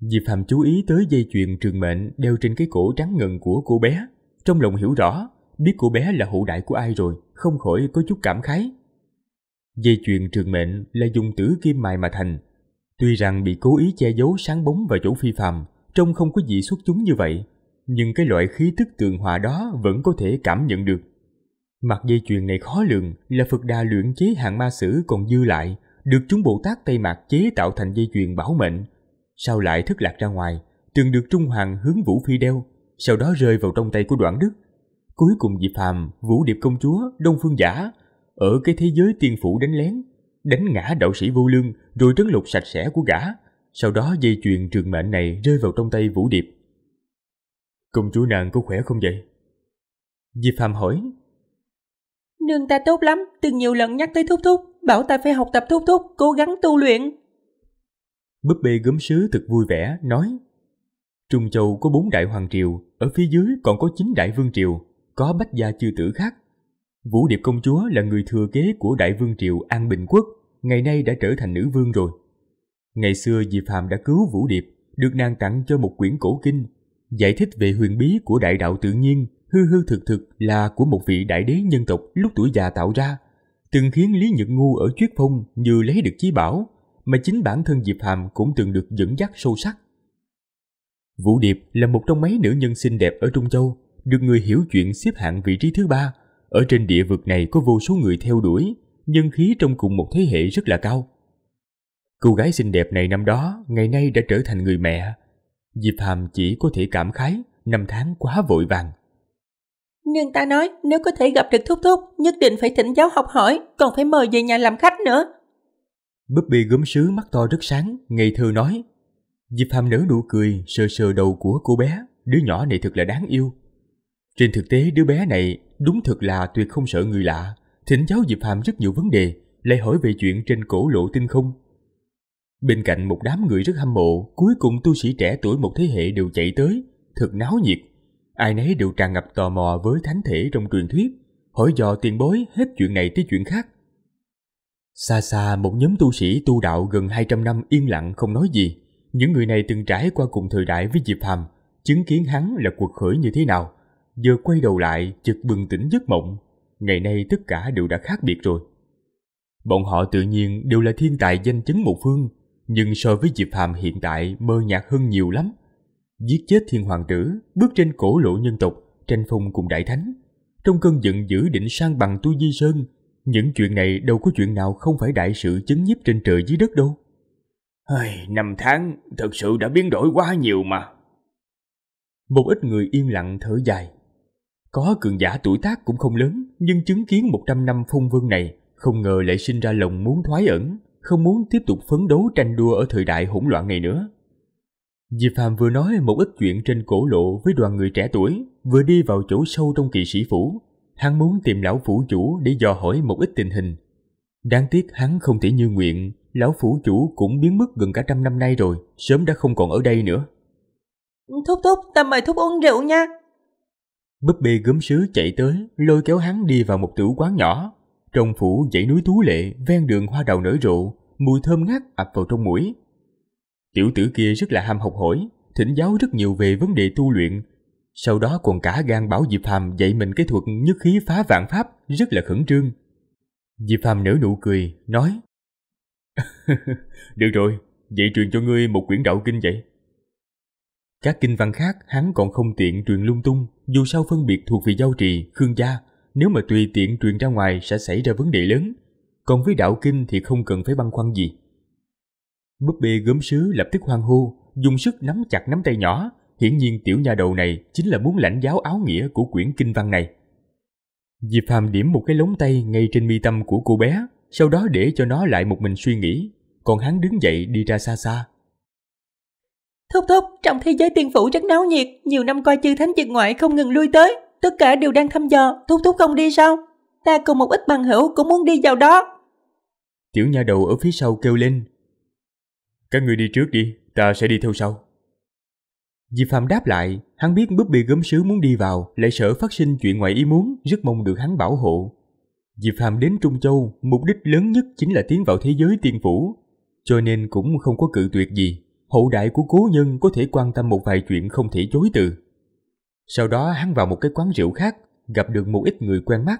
Diệp Phàm chú ý tới dây chuyền trường mệnh đeo trên cái cổ trắng ngần của cô bé, trong lòng hiểu rõ, biết cô bé là hậu đại của ai rồi, không khỏi có chút cảm khái. Dây chuyền trường mệnh là dùng tử kim mài mà thành, Tuy rằng bị cố ý che giấu sáng bóng và chỗ phi phàm, trông không có gì xuất chúng như vậy, nhưng cái loại khí tức tường hòa đó vẫn có thể cảm nhận được. Mặt dây chuyền này khó lường là Phật Đà luyện chế hạng ma sử còn dư lại, được chúng Bồ Tát Tây Mạc chế tạo thành dây chuyền bảo mệnh. Sau lại thất lạc ra ngoài, từng được Trung Hoàng hướng Vũ Phi đeo, sau đó rơi vào trong tay của Đoạn Đức. Cuối cùng Diệp Phàm, Vũ Điệp Công Chúa, Đông Phương Giả, ở cái thế giới tiên phủ đánh lén, đánh ngã đạo sĩ vô lương rồi trấn lục sạch sẽ của gã. Sau đó dây chuyền trường mệnh này rơi vào trong tay Vũ Điệp. Công chúa nàng có khỏe không vậy? Diệp Phàm hỏi. Nương ta tốt lắm, từng nhiều lần nhắc tới thúc thúc, bảo ta phải học tập thúc thúc, cố gắng tu luyện. Búp bê gốm sứ thật vui vẻ, nói. Trung Châu có bốn đại hoàng triều, ở phía dưới còn có chín đại vương triều, có bách gia chư tử khác, Vũ Điệp công chúa là người thừa kế của đại vương triều An Bình Quốc, ngày nay đã trở thành nữ vương rồi. Ngày xưa Diệp Phàm đã cứu Vũ Điệp, được nàng tặng cho một quyển cổ kinh, giải thích về huyền bí của đại đạo tự nhiên, hư hư thực thực là của một vị đại đế nhân tộc lúc tuổi già tạo ra, từng khiến Lý Nhật Ngu ở Chuyết Phong như lấy được chí bảo, mà chính bản thân Diệp Hàm cũng từng được dẫn dắt sâu sắc. Vũ Điệp là một trong mấy nữ nhân xinh đẹp ở Trung Châu, được người hiểu chuyện xếp hạng vị trí thứ ba, ở trên địa vực này có vô số người theo đuổi, nhân khí trong cùng một thế hệ rất là cao. Cô gái xinh đẹp này năm đó ngày nay đã trở thành người mẹ. Diệp Hàm chỉ có thể cảm khái, năm tháng quá vội vàng. Nương ta nói nếu có thể gặp được Thúc Thúc nhất định phải thỉnh giáo học hỏi, còn phải mời về nhà làm khách nữa. Búp bê gốm sứ mắt to rất sáng, ngây thơ nói. Diệp Hàm nở nụ cười, sờ sờ đầu của cô bé, đứa nhỏ này thật là đáng yêu. Trên thực tế đứa bé này đúng thật là tuyệt không sợ người lạ. Thỉnh giáo Diệp Hàm rất nhiều vấn đề, lại hỏi về chuyện trên cổ lộ tinh không. Bên cạnh một đám người rất hâm mộ, cuối cùng tu sĩ trẻ tuổi một thế hệ đều chạy tới, thật náo nhiệt. Ai nấy đều tràn ngập tò mò với thánh thể trong truyền thuyết, hỏi dò tiền bối hết chuyện này tới chuyện khác. Xa xa một nhóm tu sĩ tu đạo gần 200 năm yên lặng không nói gì. Những người này từng trải qua cùng thời đại với Diệp Hàm, chứng kiến hắn là cuộc khởi như thế nào, vừa quay đầu lại, chợt bừng tỉnh giấc mộng. Ngày nay tất cả đều đã khác biệt rồi. Bọn họ tự nhiên đều là thiên tài danh chấn một phương, nhưng so với Diệp hàm hiện tại mơ nhạt hơn nhiều lắm. Giết chết thiên hoàng tử, bước trên cổ lộ nhân tộc, tranh phong cùng đại thánh. Trong cơn giận dữ định sang bằng tu di sơn, những chuyện này đâu có chuyện nào không phải đại sự chấn nhiếp trên trời dưới đất đâu. Ai, năm tháng thật sự đã biến đổi quá nhiều mà. Một ít người yên lặng thở dài, có cường giả tuổi tác cũng không lớn, nhưng chứng kiến 100 năm phong vương này, không ngờ lại sinh ra lòng muốn thoái ẩn, không muốn tiếp tục phấn đấu tranh đua ở thời đại hỗn loạn này nữa. Diệp Phàm vừa nói một ít chuyện trên cổ lộ với đoàn người trẻ tuổi, vừa đi vào chỗ sâu trong kỳ sĩ phủ. Hắn muốn tìm lão phủ chủ để dò hỏi một ít tình hình. Đáng tiếc hắn không thể như nguyện, lão phủ chủ cũng biến mất gần cả trăm năm nay rồi, sớm đã không còn ở đây nữa. Thúc thúc, ta mời thúc uống rượu nha. Búp bê gốm sứ chạy tới, lôi kéo hắn đi vào một tử quán nhỏ. Trong phủ dãy núi tú lệ, ven đường hoa đào nở rộ, mùi thơm ngát ập vào trong mũi. Tiểu tử kia rất là ham học hỏi, thỉnh giáo rất nhiều về vấn đề tu luyện. Sau đó còn cả gan bảo Diệp Phàm dạy mình cái thuật nhất khí phá vạn pháp, rất là khẩn trương. Diệp Phàm nở nụ cười, nói (laughs) Được rồi, vậy truyền cho ngươi một quyển đạo kinh vậy. Các kinh văn khác hắn còn không tiện truyền lung tung, dù sao phân biệt thuộc về giao trì, khương gia, nếu mà tùy tiện truyền ra ngoài sẽ xảy ra vấn đề lớn. Còn với đạo kinh thì không cần phải băn khoăn gì. Búp bê gớm sứ lập tức hoang hô, dùng sức nắm chặt nắm tay nhỏ. Hiển nhiên tiểu nhà đầu này chính là muốn lãnh giáo áo nghĩa của quyển kinh văn này. Diệp Phàm điểm một cái lóng tay ngay trên mi tâm của cô bé, sau đó để cho nó lại một mình suy nghĩ, còn hắn đứng dậy đi ra xa xa, Thúc thúc, trong thế giới tiên phủ rất náo nhiệt, nhiều năm coi chư thánh diệt ngoại không ngừng lui tới, tất cả đều đang thăm dò, thúc thúc không đi sao? Ta cùng một ít bằng hữu cũng muốn đi vào đó. Tiểu nha đầu ở phía sau kêu lên. Các người đi trước đi, ta sẽ đi theo sau. Diệp Phạm đáp lại, hắn biết búp bị gấm sứ muốn đi vào, lại sợ phát sinh chuyện ngoài ý muốn, rất mong được hắn bảo hộ. Diệp Phạm đến Trung Châu, mục đích lớn nhất chính là tiến vào thế giới tiên phủ, cho nên cũng không có cự tuyệt gì hậu đại của cố nhân có thể quan tâm một vài chuyện không thể chối từ. Sau đó hắn vào một cái quán rượu khác, gặp được một ít người quen mắt,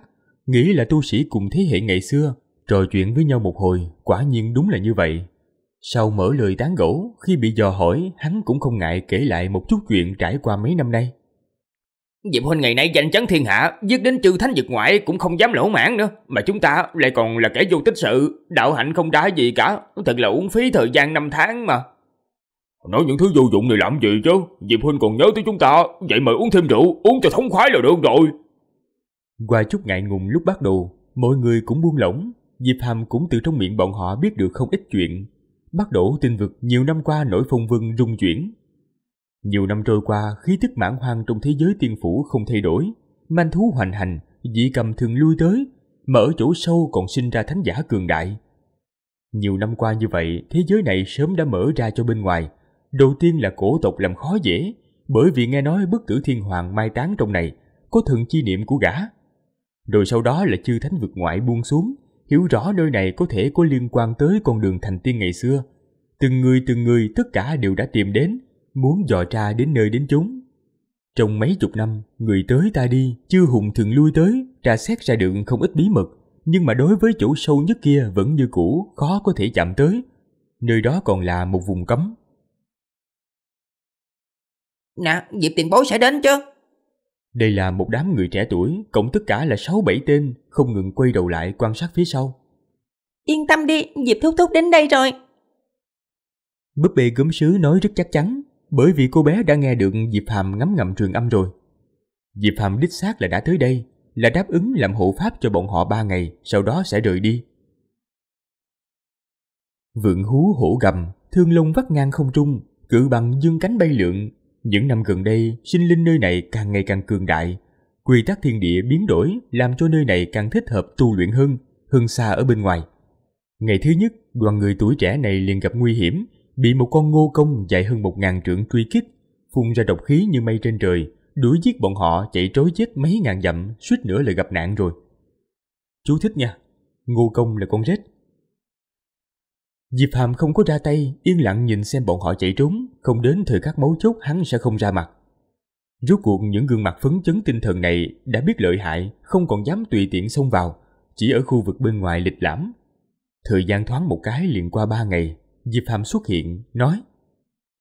nghĩ là tu sĩ cùng thế hệ ngày xưa, trò chuyện với nhau một hồi, quả nhiên đúng là như vậy. Sau mở lời tán gẫu, khi bị dò hỏi, hắn cũng không ngại kể lại một chút chuyện trải qua mấy năm nay. Diệp Huynh ngày nay danh chấn thiên hạ, giết đến chư thánh vực ngoại cũng không dám lỗ mãn nữa, mà chúng ta lại còn là kẻ vô tích sự, đạo hạnh không đá gì cả, thật là uống phí thời gian năm tháng mà. Nói những thứ vô dụng này làm gì chứ Diệp Huynh còn nhớ tới chúng ta Vậy mời uống thêm rượu Uống cho thống khoái là được rồi Qua chút ngại ngùng lúc bắt đầu Mọi người cũng buông lỏng Diệp Hàm cũng từ trong miệng bọn họ biết được không ít chuyện Bắt đổ tinh vực nhiều năm qua nổi phong vân rung chuyển Nhiều năm trôi qua Khí tức mãn hoang trong thế giới tiên phủ không thay đổi Manh thú hoành hành Dị cầm thường lui tới mở chỗ sâu còn sinh ra thánh giả cường đại Nhiều năm qua như vậy Thế giới này sớm đã mở ra cho bên ngoài Đầu tiên là cổ tộc làm khó dễ, bởi vì nghe nói bức tử thiên hoàng mai táng trong này có thần chi niệm của gã. Rồi sau đó là chư thánh vực ngoại buông xuống, hiểu rõ nơi này có thể có liên quan tới con đường thành tiên ngày xưa. Từng người từng người tất cả đều đã tìm đến, muốn dò tra đến nơi đến chúng. Trong mấy chục năm, người tới ta đi, chư hùng thường lui tới, tra xét ra được không ít bí mật, nhưng mà đối với chỗ sâu nhất kia vẫn như cũ, khó có thể chạm tới. Nơi đó còn là một vùng cấm. Nè, dịp tiền bối sẽ đến chứ. Đây là một đám người trẻ tuổi, cộng tất cả là 6-7 tên, không ngừng quay đầu lại quan sát phía sau. Yên tâm đi, dịp thúc thúc đến đây rồi. Búp bê gốm sứ nói rất chắc chắn, bởi vì cô bé đã nghe được Diệp Hàm ngấm ngầm trường âm rồi. Diệp Hàm đích xác là đã tới đây, là đáp ứng làm hộ pháp cho bọn họ ba ngày, sau đó sẽ rời đi. Vượng hú hổ gầm, thương lông vắt ngang không trung, cự bằng dương cánh bay lượn, những năm gần đây, sinh linh nơi này càng ngày càng cường đại. Quy tắc thiên địa biến đổi làm cho nơi này càng thích hợp tu luyện hơn, hơn xa ở bên ngoài. Ngày thứ nhất, đoàn người tuổi trẻ này liền gặp nguy hiểm, bị một con ngô công dài hơn một ngàn trượng truy kích, phun ra độc khí như mây trên trời, đuổi giết bọn họ chạy trối chết mấy ngàn dặm, suýt nữa lại gặp nạn rồi. Chú thích nha, ngô công là con rết, Diệp Hàm không có ra tay, yên lặng nhìn xem bọn họ chạy trốn, không đến thời khắc mấu chốt hắn sẽ không ra mặt. Rốt cuộc những gương mặt phấn chấn tinh thần này đã biết lợi hại, không còn dám tùy tiện xông vào, chỉ ở khu vực bên ngoài lịch lãm. Thời gian thoáng một cái liền qua ba ngày, Diệp Hàm xuất hiện, nói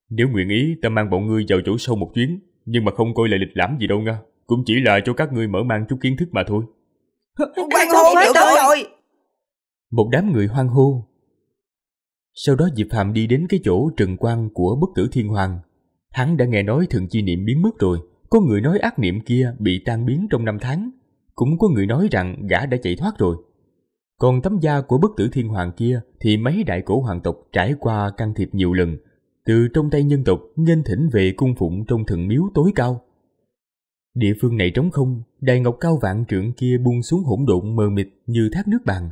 Nếu nguyện ý ta mang bọn ngươi vào chỗ sâu một chuyến, nhưng mà không coi là lịch lãm gì đâu nha, cũng chỉ là cho các ngươi mở mang chút kiến thức mà thôi. Hoan hô được rồi! Một đám người hoan hô, sau đó Diệp Phạm đi đến cái chỗ trần quan của bất tử thiên hoàng. Hắn đã nghe nói thượng chi niệm biến mất rồi, có người nói ác niệm kia bị tan biến trong năm tháng, cũng có người nói rằng gã đã chạy thoát rồi. Còn tấm da của bất tử thiên hoàng kia thì mấy đại cổ hoàng tộc trải qua can thiệp nhiều lần, từ trong tay nhân tộc nghênh thỉnh về cung phụng trong thần miếu tối cao. Địa phương này trống không, đài ngọc cao vạn trượng kia buông xuống hỗn độn mờ mịt như thác nước bàn.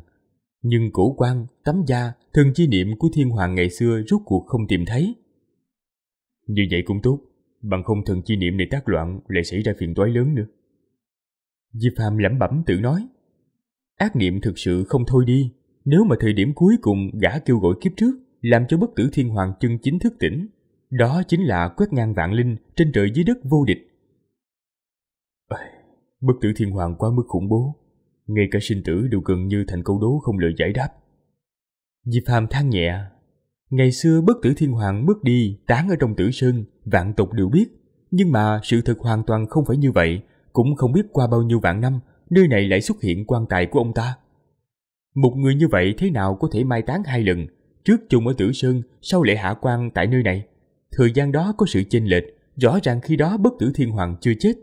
Nhưng cổ quan, tấm da thân chi niệm của thiên hoàng ngày xưa rốt cuộc không tìm thấy. Như vậy cũng tốt, bằng không thần chi niệm này tác loạn lại xảy ra phiền toái lớn nữa. diệp phàm lẩm bẩm tự nói, ác niệm thực sự không thôi đi, nếu mà thời điểm cuối cùng gã kêu gọi kiếp trước làm cho bất tử thiên hoàng chân chính thức tỉnh, đó chính là quét ngang vạn linh trên trời dưới đất vô địch. Bất tử thiên hoàng quá mức khủng bố, ngay cả sinh tử đều gần như thành câu đố không lời giải đáp. Diệp Phàm than nhẹ. Ngày xưa bất tử thiên hoàng bước đi, tán ở trong tử sơn, vạn tục đều biết. Nhưng mà sự thật hoàn toàn không phải như vậy, cũng không biết qua bao nhiêu vạn năm, nơi này lại xuất hiện quan tài của ông ta. Một người như vậy thế nào có thể mai tán hai lần, trước chung ở tử sơn, sau lễ hạ quan tại nơi này. Thời gian đó có sự chênh lệch, rõ ràng khi đó bất tử thiên hoàng chưa chết.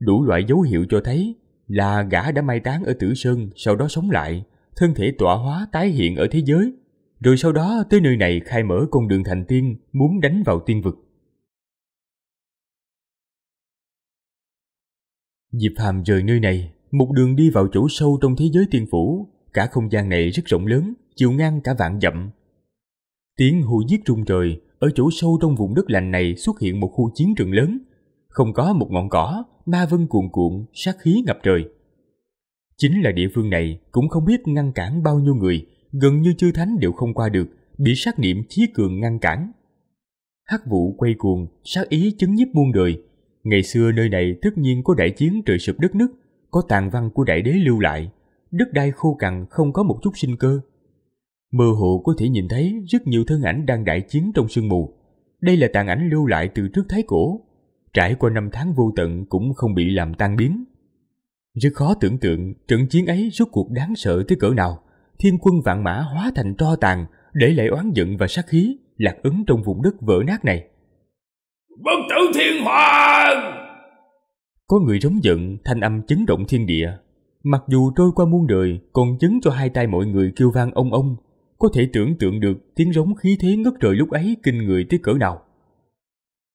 Đủ loại dấu hiệu cho thấy là gã đã mai táng ở tử sơn sau đó sống lại thân thể tỏa hóa tái hiện ở thế giới, rồi sau đó tới nơi này khai mở con đường thành tiên muốn đánh vào tiên vực. Diệp Hàm rời nơi này, một đường đi vào chỗ sâu trong thế giới tiên phủ, cả không gian này rất rộng lớn, chiều ngang cả vạn dặm. Tiếng hù giết rung trời, ở chỗ sâu trong vùng đất lành này xuất hiện một khu chiến trường lớn. Không có một ngọn cỏ, ma vân cuồn cuộn, sát khí ngập trời. Chính là địa phương này cũng không biết ngăn cản bao nhiêu người, gần như chư thánh đều không qua được, bị sát niệm chí cường ngăn cản. Hắc vũ quay cuồng, sát ý chứng nhiếp muôn đời. Ngày xưa nơi này tất nhiên có đại chiến trời sụp đất nứt có tàn văn của đại đế lưu lại, đất đai khô cằn không có một chút sinh cơ. Mơ hồ có thể nhìn thấy rất nhiều thân ảnh đang đại chiến trong sương mù. Đây là tàn ảnh lưu lại từ trước thái cổ, trải qua năm tháng vô tận cũng không bị làm tan biến. Rất khó tưởng tượng trận chiến ấy rốt cuộc đáng sợ tới cỡ nào. Thiên quân vạn mã hóa thành tro tàn, để lại oán giận và sát khí lạc ứng trong vùng đất vỡ nát này. Bất tử thiên hoàng! Có người rống giận, thanh âm chấn động thiên địa. Mặc dù trôi qua muôn đời, còn chứng cho hai tay mọi người kêu vang ông ông, có thể tưởng tượng được tiếng rống khí thế ngất trời lúc ấy kinh người tới cỡ nào.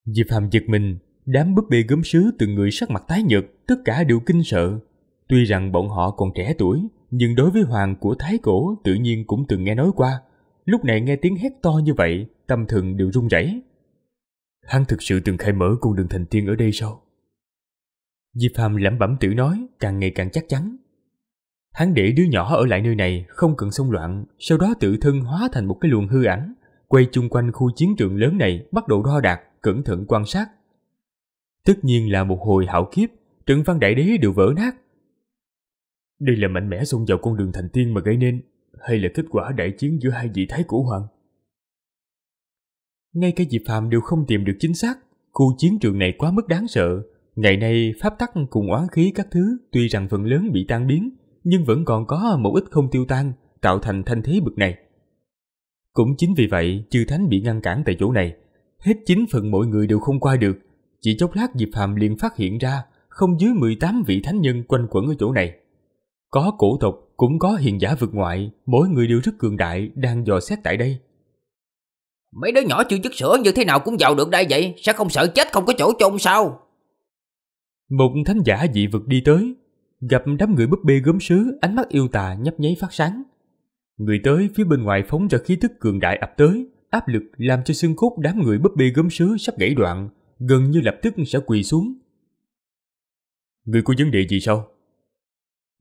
Diệp Hàm giật mình, Đám búp bê gốm sứ từng người sắc mặt tái nhợt, tất cả đều kinh sợ. Tuy rằng bọn họ còn trẻ tuổi, nhưng đối với hoàng của Thái Cổ tự nhiên cũng từng nghe nói qua. Lúc này nghe tiếng hét to như vậy, tâm thần đều run rẩy. Hắn thực sự từng khai mở con đường thành tiên ở đây sao? Diệp Phàm lẩm bẩm tự nói, càng ngày càng chắc chắn. Hắn để đứa nhỏ ở lại nơi này, không cần xông loạn, sau đó tự thân hóa thành một cái luồng hư ảnh, quay chung quanh khu chiến trường lớn này, bắt đầu đo đạc, cẩn thận quan sát, Tất nhiên là một hồi hảo kiếp, trận văn đại đế đều vỡ nát. Đây là mạnh mẽ xông vào con đường thành tiên mà gây nên, hay là kết quả đại chiến giữa hai vị thái cổ hoàng? Ngay cả Diệp Phàm đều không tìm được chính xác, khu chiến trường này quá mức đáng sợ. Ngày nay, pháp tắc cùng oán khí các thứ tuy rằng phần lớn bị tan biến, nhưng vẫn còn có một ít không tiêu tan, tạo thành thanh thế bực này. Cũng chính vì vậy, chư thánh bị ngăn cản tại chỗ này. Hết chín phần mọi người đều không qua được, chỉ chốc lát Diệp Phạm liền phát hiện ra không dưới 18 vị thánh nhân quanh quẩn ở chỗ này. Có cổ tộc, cũng có hiền giả vực ngoại, mỗi người đều rất cường đại đang dò xét tại đây. Mấy đứa nhỏ chưa chức sữa như thế nào cũng vào được đây vậy, sẽ không sợ chết không có chỗ chôn sao? Một thánh giả dị vực đi tới, gặp đám người búp bê gốm sứ, ánh mắt yêu tà nhấp nháy phát sáng. Người tới phía bên ngoài phóng ra khí tức cường đại ập tới, áp lực làm cho xương cốt đám người búp bê gốm sứ sắp gãy đoạn, gần như lập tức sẽ quỳ xuống. Người có vấn đề gì sao?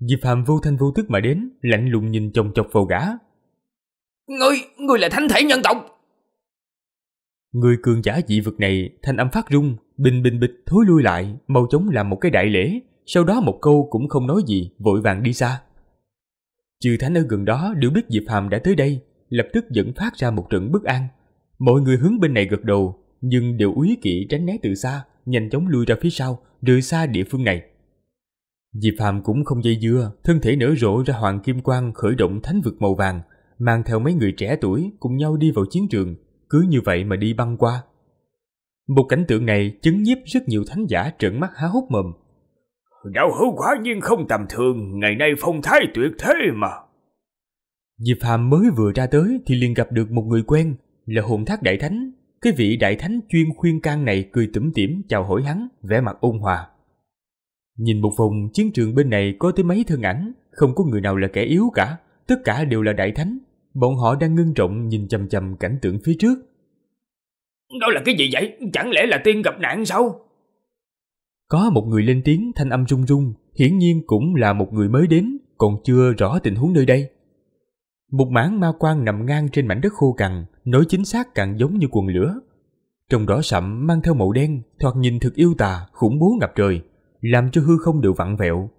Diệp Phạm vô thanh vô tức mà đến, lạnh lùng nhìn chồng chọc vào gã. Ngươi, ngươi là thánh thể nhân tộc! Người cường giả dị vực này thanh âm phát rung, bình bình bịch thối lui lại, mau chóng làm một cái đại lễ, sau đó một câu cũng không nói gì, vội vàng đi xa. Chư thánh ở gần đó đều biết Diệp Hàm đã tới đây, lập tức dẫn phát ra một trận bất an. Mọi người hướng bên này gật đầu, nhưng đều úy kỵ tránh né từ xa, nhanh chóng lui ra phía sau, rời xa địa phương này. Diệp Phàm cũng không dây dưa, thân thể nở rộ ra hoàng kim quang khởi động thánh vực màu vàng, mang theo mấy người trẻ tuổi cùng nhau đi vào chiến trường, cứ như vậy mà đi băng qua. Một cảnh tượng này chứng nhiếp rất nhiều thánh giả trợn mắt há hốc mồm. Đạo hữu quá nhiên không tầm thường, ngày nay phong thái tuyệt thế mà. Diệp Phàm mới vừa ra tới thì liền gặp được một người quen, là hồn thác đại thánh, cái vị đại thánh chuyên khuyên can này cười tủm tỉm chào hỏi hắn, vẻ mặt ôn hòa. Nhìn một vòng chiến trường bên này có tới mấy thân ảnh, không có người nào là kẻ yếu cả, tất cả đều là đại thánh. Bọn họ đang ngưng trọng nhìn chầm chầm cảnh tượng phía trước. Đó là cái gì vậy? Chẳng lẽ là tiên gặp nạn sao? Có một người lên tiếng thanh âm rung rung, hiển nhiên cũng là một người mới đến, còn chưa rõ tình huống nơi đây. Một mảng ma quang nằm ngang trên mảnh đất khô cằn, nối chính xác càng giống như quần lửa. Trong đỏ sậm mang theo màu đen, thoạt nhìn thực yêu tà, khủng bố ngập trời, làm cho hư không đều vặn vẹo.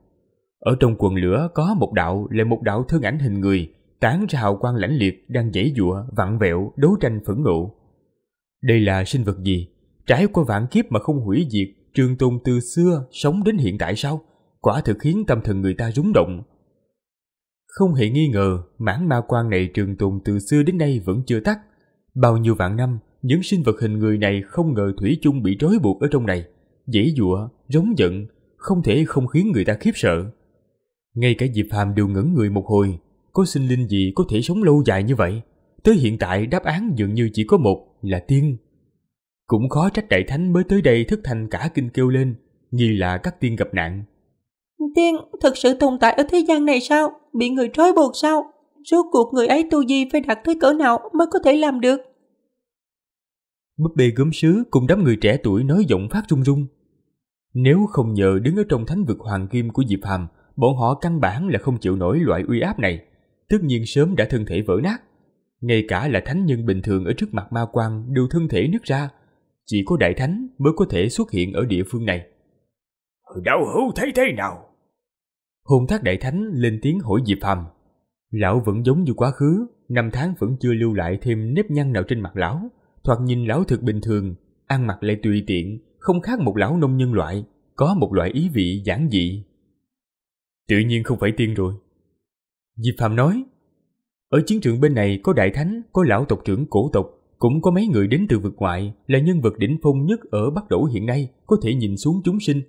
Ở trong quần lửa có một đạo là một đạo thân ảnh hình người, tán ra hào quang lãnh liệt đang giãy giụa, vặn vẹo, đấu tranh phẫn nộ. Đây là sinh vật gì? Trải qua vạn kiếp mà không hủy diệt, trường tồn từ xưa sống đến hiện tại sao? Quả thực khiến tâm thần người ta rúng động, không hề nghi ngờ, mảng ma quan này trường tồn từ xưa đến nay vẫn chưa tắt. Bao nhiêu vạn năm, những sinh vật hình người này không ngờ thủy chung bị trói buộc ở trong này, dễ dụa, rống giận, không thể không khiến người ta khiếp sợ. Ngay cả Diệp Hàm đều ngẩn người một hồi, có sinh linh gì có thể sống lâu dài như vậy? Tới hiện tại đáp án dường như chỉ có một là tiên. Cũng khó trách đại thánh mới tới đây thức thành cả kinh kêu lên, nghi là các tiên gặp nạn. Tiên thực sự tồn tại ở thế gian này sao? bị người trói buộc sao? Rốt cuộc người ấy tu vi phải đạt tới cỡ nào mới có thể làm được? Búp bê gốm sứ cùng đám người trẻ tuổi nói giọng phát run run. Nếu không nhờ đứng ở trong thánh vực hoàng kim của Diệp Hàm, bọn họ căn bản là không chịu nổi loại uy áp này. Tất nhiên sớm đã thân thể vỡ nát. Ngay cả là thánh nhân bình thường ở trước mặt ma quan đều thân thể nứt ra. Chỉ có đại thánh mới có thể xuất hiện ở địa phương này. đau hữu thấy thế nào? hùng thác đại thánh lên tiếng hỏi Diệp phàm Lão vẫn giống như quá khứ, năm tháng vẫn chưa lưu lại thêm nếp nhăn nào trên mặt lão. Thoạt nhìn lão thực bình thường, ăn mặc lại tùy tiện, không khác một lão nông nhân loại, có một loại ý vị giản dị. Tự nhiên không phải tiên rồi. Diệp phàm nói, ở chiến trường bên này có đại thánh, có lão tộc trưởng cổ tộc, cũng có mấy người đến từ vực ngoại, là nhân vật đỉnh phong nhất ở Bắc Đổ hiện nay, có thể nhìn xuống chúng sinh,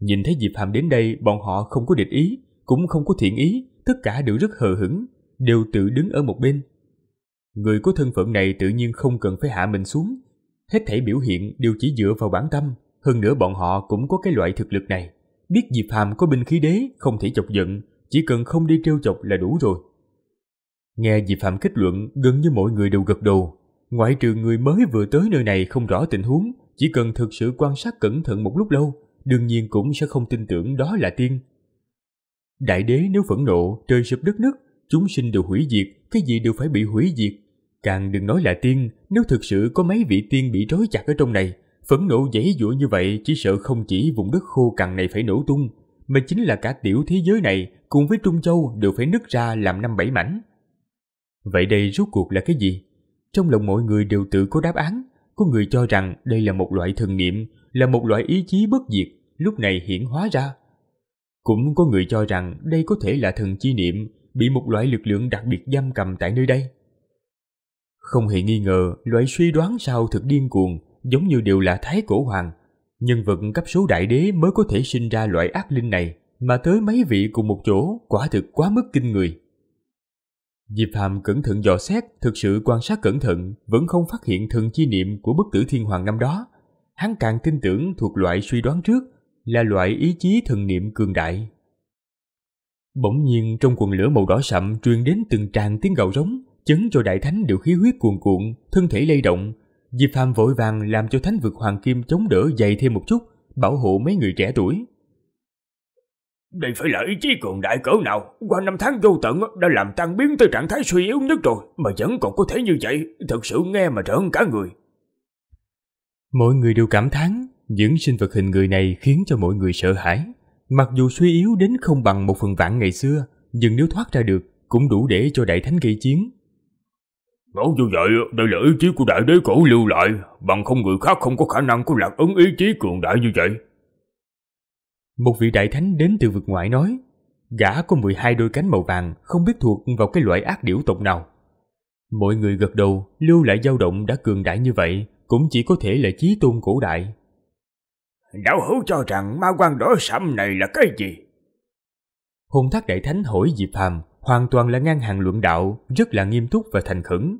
Nhìn thấy Diệp Hàm đến đây, bọn họ không có địch ý, cũng không có thiện ý, tất cả đều rất hờ hững, đều tự đứng ở một bên. Người có thân phận này tự nhiên không cần phải hạ mình xuống, hết thảy biểu hiện đều chỉ dựa vào bản tâm, hơn nữa bọn họ cũng có cái loại thực lực này, biết Diệp Hàm có binh khí đế, không thể chọc giận, chỉ cần không đi trêu chọc là đủ rồi. Nghe Diệp hàm kết luận, gần như mọi người đều gật đầu. Ngoại trừ người mới vừa tới nơi này không rõ tình huống, chỉ cần thực sự quan sát cẩn thận một lúc lâu, đương nhiên cũng sẽ không tin tưởng đó là tiên. Đại đế nếu phẫn nộ, trời sụp đất nứt, chúng sinh đều hủy diệt, cái gì đều phải bị hủy diệt. Càng đừng nói là tiên, nếu thực sự có mấy vị tiên bị trói chặt ở trong này, phẫn nộ dãy dụa như vậy chỉ sợ không chỉ vùng đất khô cằn này phải nổ tung, mà chính là cả tiểu thế giới này cùng với Trung Châu đều phải nứt ra làm năm bảy mảnh. Vậy đây rốt cuộc là cái gì? Trong lòng mọi người đều tự có đáp án, có người cho rằng đây là một loại thần niệm là một loại ý chí bất diệt lúc này hiển hóa ra. Cũng có người cho rằng đây có thể là thần chi niệm bị một loại lực lượng đặc biệt giam cầm tại nơi đây. Không hề nghi ngờ, loại suy đoán sao thực điên cuồng giống như đều là thái cổ hoàng. Nhân vật cấp số đại đế mới có thể sinh ra loại ác linh này, mà tới mấy vị cùng một chỗ quả thực quá mức kinh người. Diệp hàm cẩn thận dò xét, thực sự quan sát cẩn thận, vẫn không phát hiện thần chi niệm của bất tử thiên hoàng năm đó, hắn càng tin tưởng thuộc loại suy đoán trước là loại ý chí thần niệm cường đại. Bỗng nhiên trong quần lửa màu đỏ sậm truyền đến từng tràng tiếng gào rống, chấn cho đại thánh đều khí huyết cuồn cuộn, thân thể lay động. Diệp Phàm vội vàng làm cho thánh vực hoàng kim chống đỡ dày thêm một chút, bảo hộ mấy người trẻ tuổi. Đây phải là ý chí cường đại cỡ nào, qua năm tháng vô tận đã làm tan biến tới trạng thái suy yếu nhất rồi, mà vẫn còn có thể như vậy, thật sự nghe mà rợn cả người. Mọi người đều cảm thán những sinh vật hình người này khiến cho mọi người sợ hãi. Mặc dù suy yếu đến không bằng một phần vạn ngày xưa, nhưng nếu thoát ra được cũng đủ để cho đại thánh gây chiến. Nói như vậy, đây là ý chí của đại đế cổ lưu lại, bằng không người khác không có khả năng có lạc ứng ý chí cường đại như vậy. Một vị đại thánh đến từ vực ngoại nói, gã có 12 đôi cánh màu vàng không biết thuộc vào cái loại ác điểu tộc nào. Mọi người gật đầu, lưu lại dao động đã cường đại như vậy, cũng chỉ có thể là chí tôn cổ đại. Đạo hữu cho rằng ma quan đỏ sẫm này là cái gì? hùng thác đại thánh hỏi Diệp Phàm hoàn toàn là ngang hàng luận đạo, rất là nghiêm túc và thành khẩn.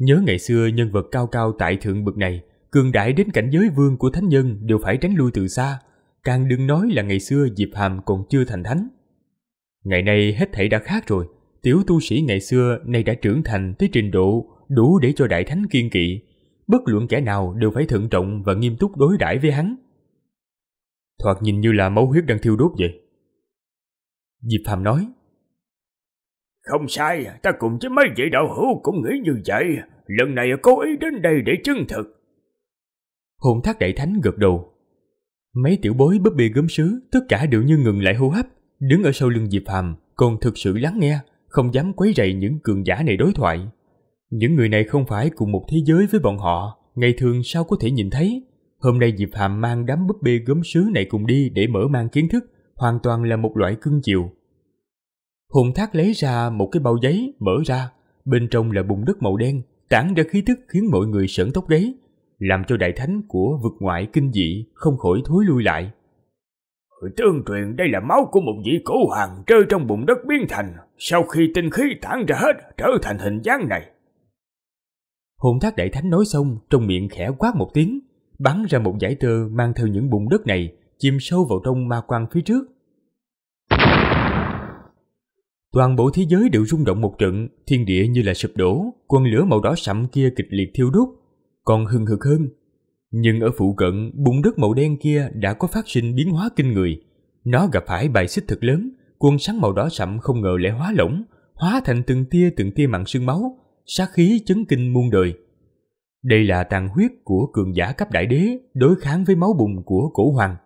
Nhớ ngày xưa nhân vật cao cao tại thượng bực này, cường đại đến cảnh giới vương của thánh nhân đều phải tránh lui từ xa, càng đừng nói là ngày xưa Diệp Hàm còn chưa thành thánh. Ngày nay hết thảy đã khác rồi, tiểu tu sĩ ngày xưa nay đã trưởng thành tới trình độ đủ để cho đại thánh kiên kỵ, bất luận kẻ nào đều phải thận trọng và nghiêm túc đối đãi với hắn. Thoạt nhìn như là máu huyết đang thiêu đốt vậy. Diệp Phạm nói. Không sai, ta cùng với mấy vị đạo hữu cũng nghĩ như vậy. Lần này cố ý đến đây để chứng thực. Hồn thác đại thánh gật đầu. Mấy tiểu bối búp bê gớm sứ, tất cả đều như ngừng lại hô hấp, đứng ở sau lưng Diệp Phạm, còn thực sự lắng nghe, không dám quấy rầy những cường giả này đối thoại. Những người này không phải cùng một thế giới với bọn họ, ngày thường sao có thể nhìn thấy. Hôm nay Diệp Hàm mang đám búp bê gốm sứ này cùng đi để mở mang kiến thức, hoàn toàn là một loại cưng chiều. Hùng Thác lấy ra một cái bao giấy, mở ra, bên trong là bùn đất màu đen, tản ra khí thức khiến mọi người sởn tóc gáy, làm cho đại thánh của vực ngoại kinh dị không khỏi thối lui lại. Tương truyền đây là máu của một vị cổ hoàng rơi trong bụng đất biến thành, sau khi tinh khí tản ra hết trở thành hình dáng này. Hồn thác đại thánh nói xong, trong miệng khẽ quát một tiếng, bắn ra một giải tơ mang theo những bụng đất này, chìm sâu vào trong ma quan phía trước. Toàn bộ thế giới đều rung động một trận, thiên địa như là sụp đổ, quân lửa màu đỏ sậm kia kịch liệt thiêu đốt, còn hừng hực hơn. Nhưng ở phụ cận, bụng đất màu đen kia đã có phát sinh biến hóa kinh người. Nó gặp phải bài xích thật lớn, quân sáng màu đỏ sậm không ngờ lại hóa lỏng, hóa thành từng tia từng tia mặn sương máu, sát khí chấn kinh muôn đời. Đây là tàn huyết của cường giả cấp đại đế đối kháng với máu bùng của cổ hoàng.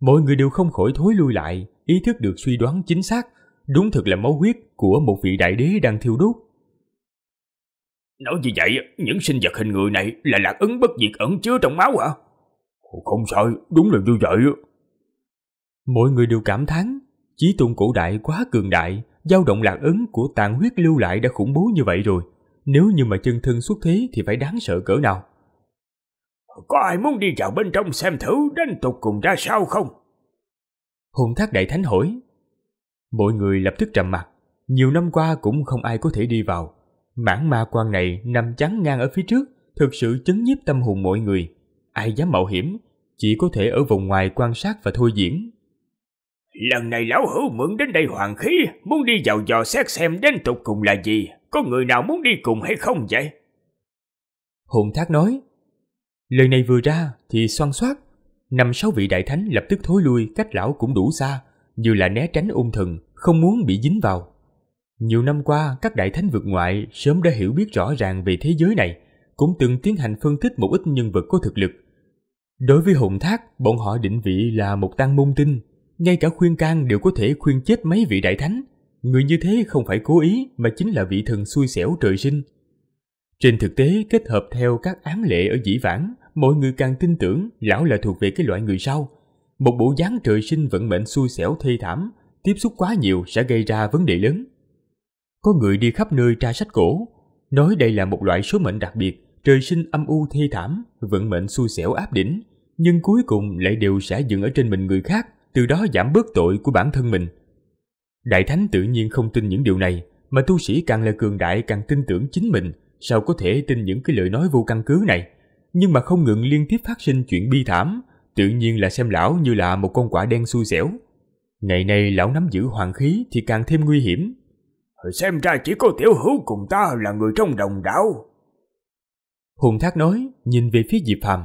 Mọi người đều không khỏi thối lui lại, ý thức được suy đoán chính xác, đúng thực là máu huyết của một vị đại đế đang thiêu đốt. Nói như vậy, những sinh vật hình người này là lạc ứng bất diệt ẩn chứa trong máu hả? Không sai, đúng là như vậy. Mọi người đều cảm thán, chí tôn cổ đại quá cường đại, dao động lạc ấn của tàn huyết lưu lại đã khủng bố như vậy rồi. Nếu như mà chân thân xuất thế thì phải đáng sợ cỡ nào. Có ai muốn đi vào bên trong xem thử đến tục cùng ra sao không? Hùng thác đại thánh hỏi. Mọi người lập tức trầm mặt. Nhiều năm qua cũng không ai có thể đi vào. Mãn ma quan này nằm chắn ngang ở phía trước, thực sự chấn nhiếp tâm hồn mọi người. Ai dám mạo hiểm, chỉ có thể ở vòng ngoài quan sát và thôi diễn. Lần này lão hữu mượn đến đây hoàng khí, muốn đi dò dò xét xem đến tục cùng là gì, có người nào muốn đi cùng hay không vậy? Hồn thác nói, lời này vừa ra thì xoan xoát, năm sáu vị đại thánh lập tức thối lui cách lão cũng đủ xa, như là né tránh ung thần, không muốn bị dính vào. Nhiều năm qua, các đại thánh vượt ngoại sớm đã hiểu biết rõ ràng về thế giới này, cũng từng tiến hành phân tích một ít nhân vật có thực lực. Đối với hồn thác, bọn họ định vị là một tăng môn tinh, ngay cả khuyên can đều có thể khuyên chết mấy vị đại thánh. Người như thế không phải cố ý mà chính là vị thần xui xẻo trời sinh. Trên thực tế, kết hợp theo các ám lệ ở dĩ vãng, mọi người càng tin tưởng lão là thuộc về cái loại người sau. Một bộ dáng trời sinh vận mệnh xui xẻo thê thảm, tiếp xúc quá nhiều sẽ gây ra vấn đề lớn. Có người đi khắp nơi tra sách cổ, nói đây là một loại số mệnh đặc biệt, trời sinh âm u thê thảm, vận mệnh xui xẻo áp đỉnh, nhưng cuối cùng lại đều sẽ dừng ở trên mình người khác, từ đó giảm bớt tội của bản thân mình. Đại Thánh tự nhiên không tin những điều này, mà tu sĩ càng là cường đại càng tin tưởng chính mình, sao có thể tin những cái lời nói vô căn cứ này. Nhưng mà không ngừng liên tiếp phát sinh chuyện bi thảm, tự nhiên là xem lão như là một con quả đen xui xẻo. Ngày nay lão nắm giữ hoàng khí thì càng thêm nguy hiểm. Xem ra chỉ có tiểu hữu cùng ta là người trong đồng đạo. Hùng Thác nói, nhìn về phía Diệp Phàm,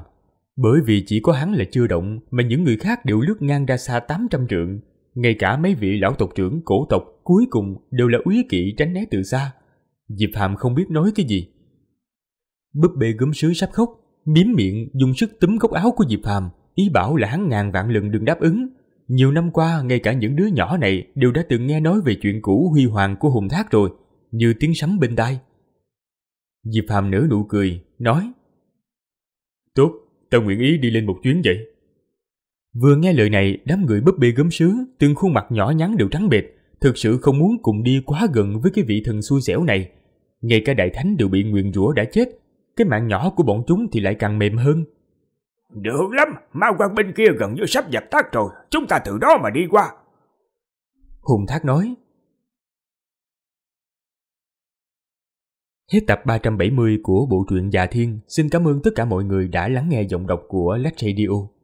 bởi vì chỉ có hắn là chưa động mà những người khác đều lướt ngang ra xa 800 trượng. Ngay cả mấy vị lão tộc trưởng cổ tộc cuối cùng đều là úy kỵ tránh né từ xa. Diệp Hàm không biết nói cái gì. Búp bê gấm sứ sắp khóc, miếm miệng dùng sức túm góc áo của Diệp Hàm, ý bảo là hắn ngàn vạn lần đừng đáp ứng. Nhiều năm qua, ngay cả những đứa nhỏ này đều đã từng nghe nói về chuyện cũ huy hoàng của Hùng Thác rồi, như tiếng sấm bên tai. Diệp Hàm nở nụ cười, nói Tốt, tôi nguyện ý đi lên một chuyến vậy. Vừa nghe lời này, đám người búp bê gớm sứ, từng khuôn mặt nhỏ nhắn đều trắng bệt, thực sự không muốn cùng đi quá gần với cái vị thần xui xẻo này. Ngay cả đại thánh đều bị nguyền rủa đã chết, cái mạng nhỏ của bọn chúng thì lại càng mềm hơn. Được lắm, ma quan bên kia gần như sắp dập tắt rồi, chúng ta từ đó mà đi qua. Hùng Thác nói, Hết tập 370 của bộ truyện Già dạ Thiên. Xin cảm ơn tất cả mọi người đã lắng nghe giọng đọc của Let's Radio.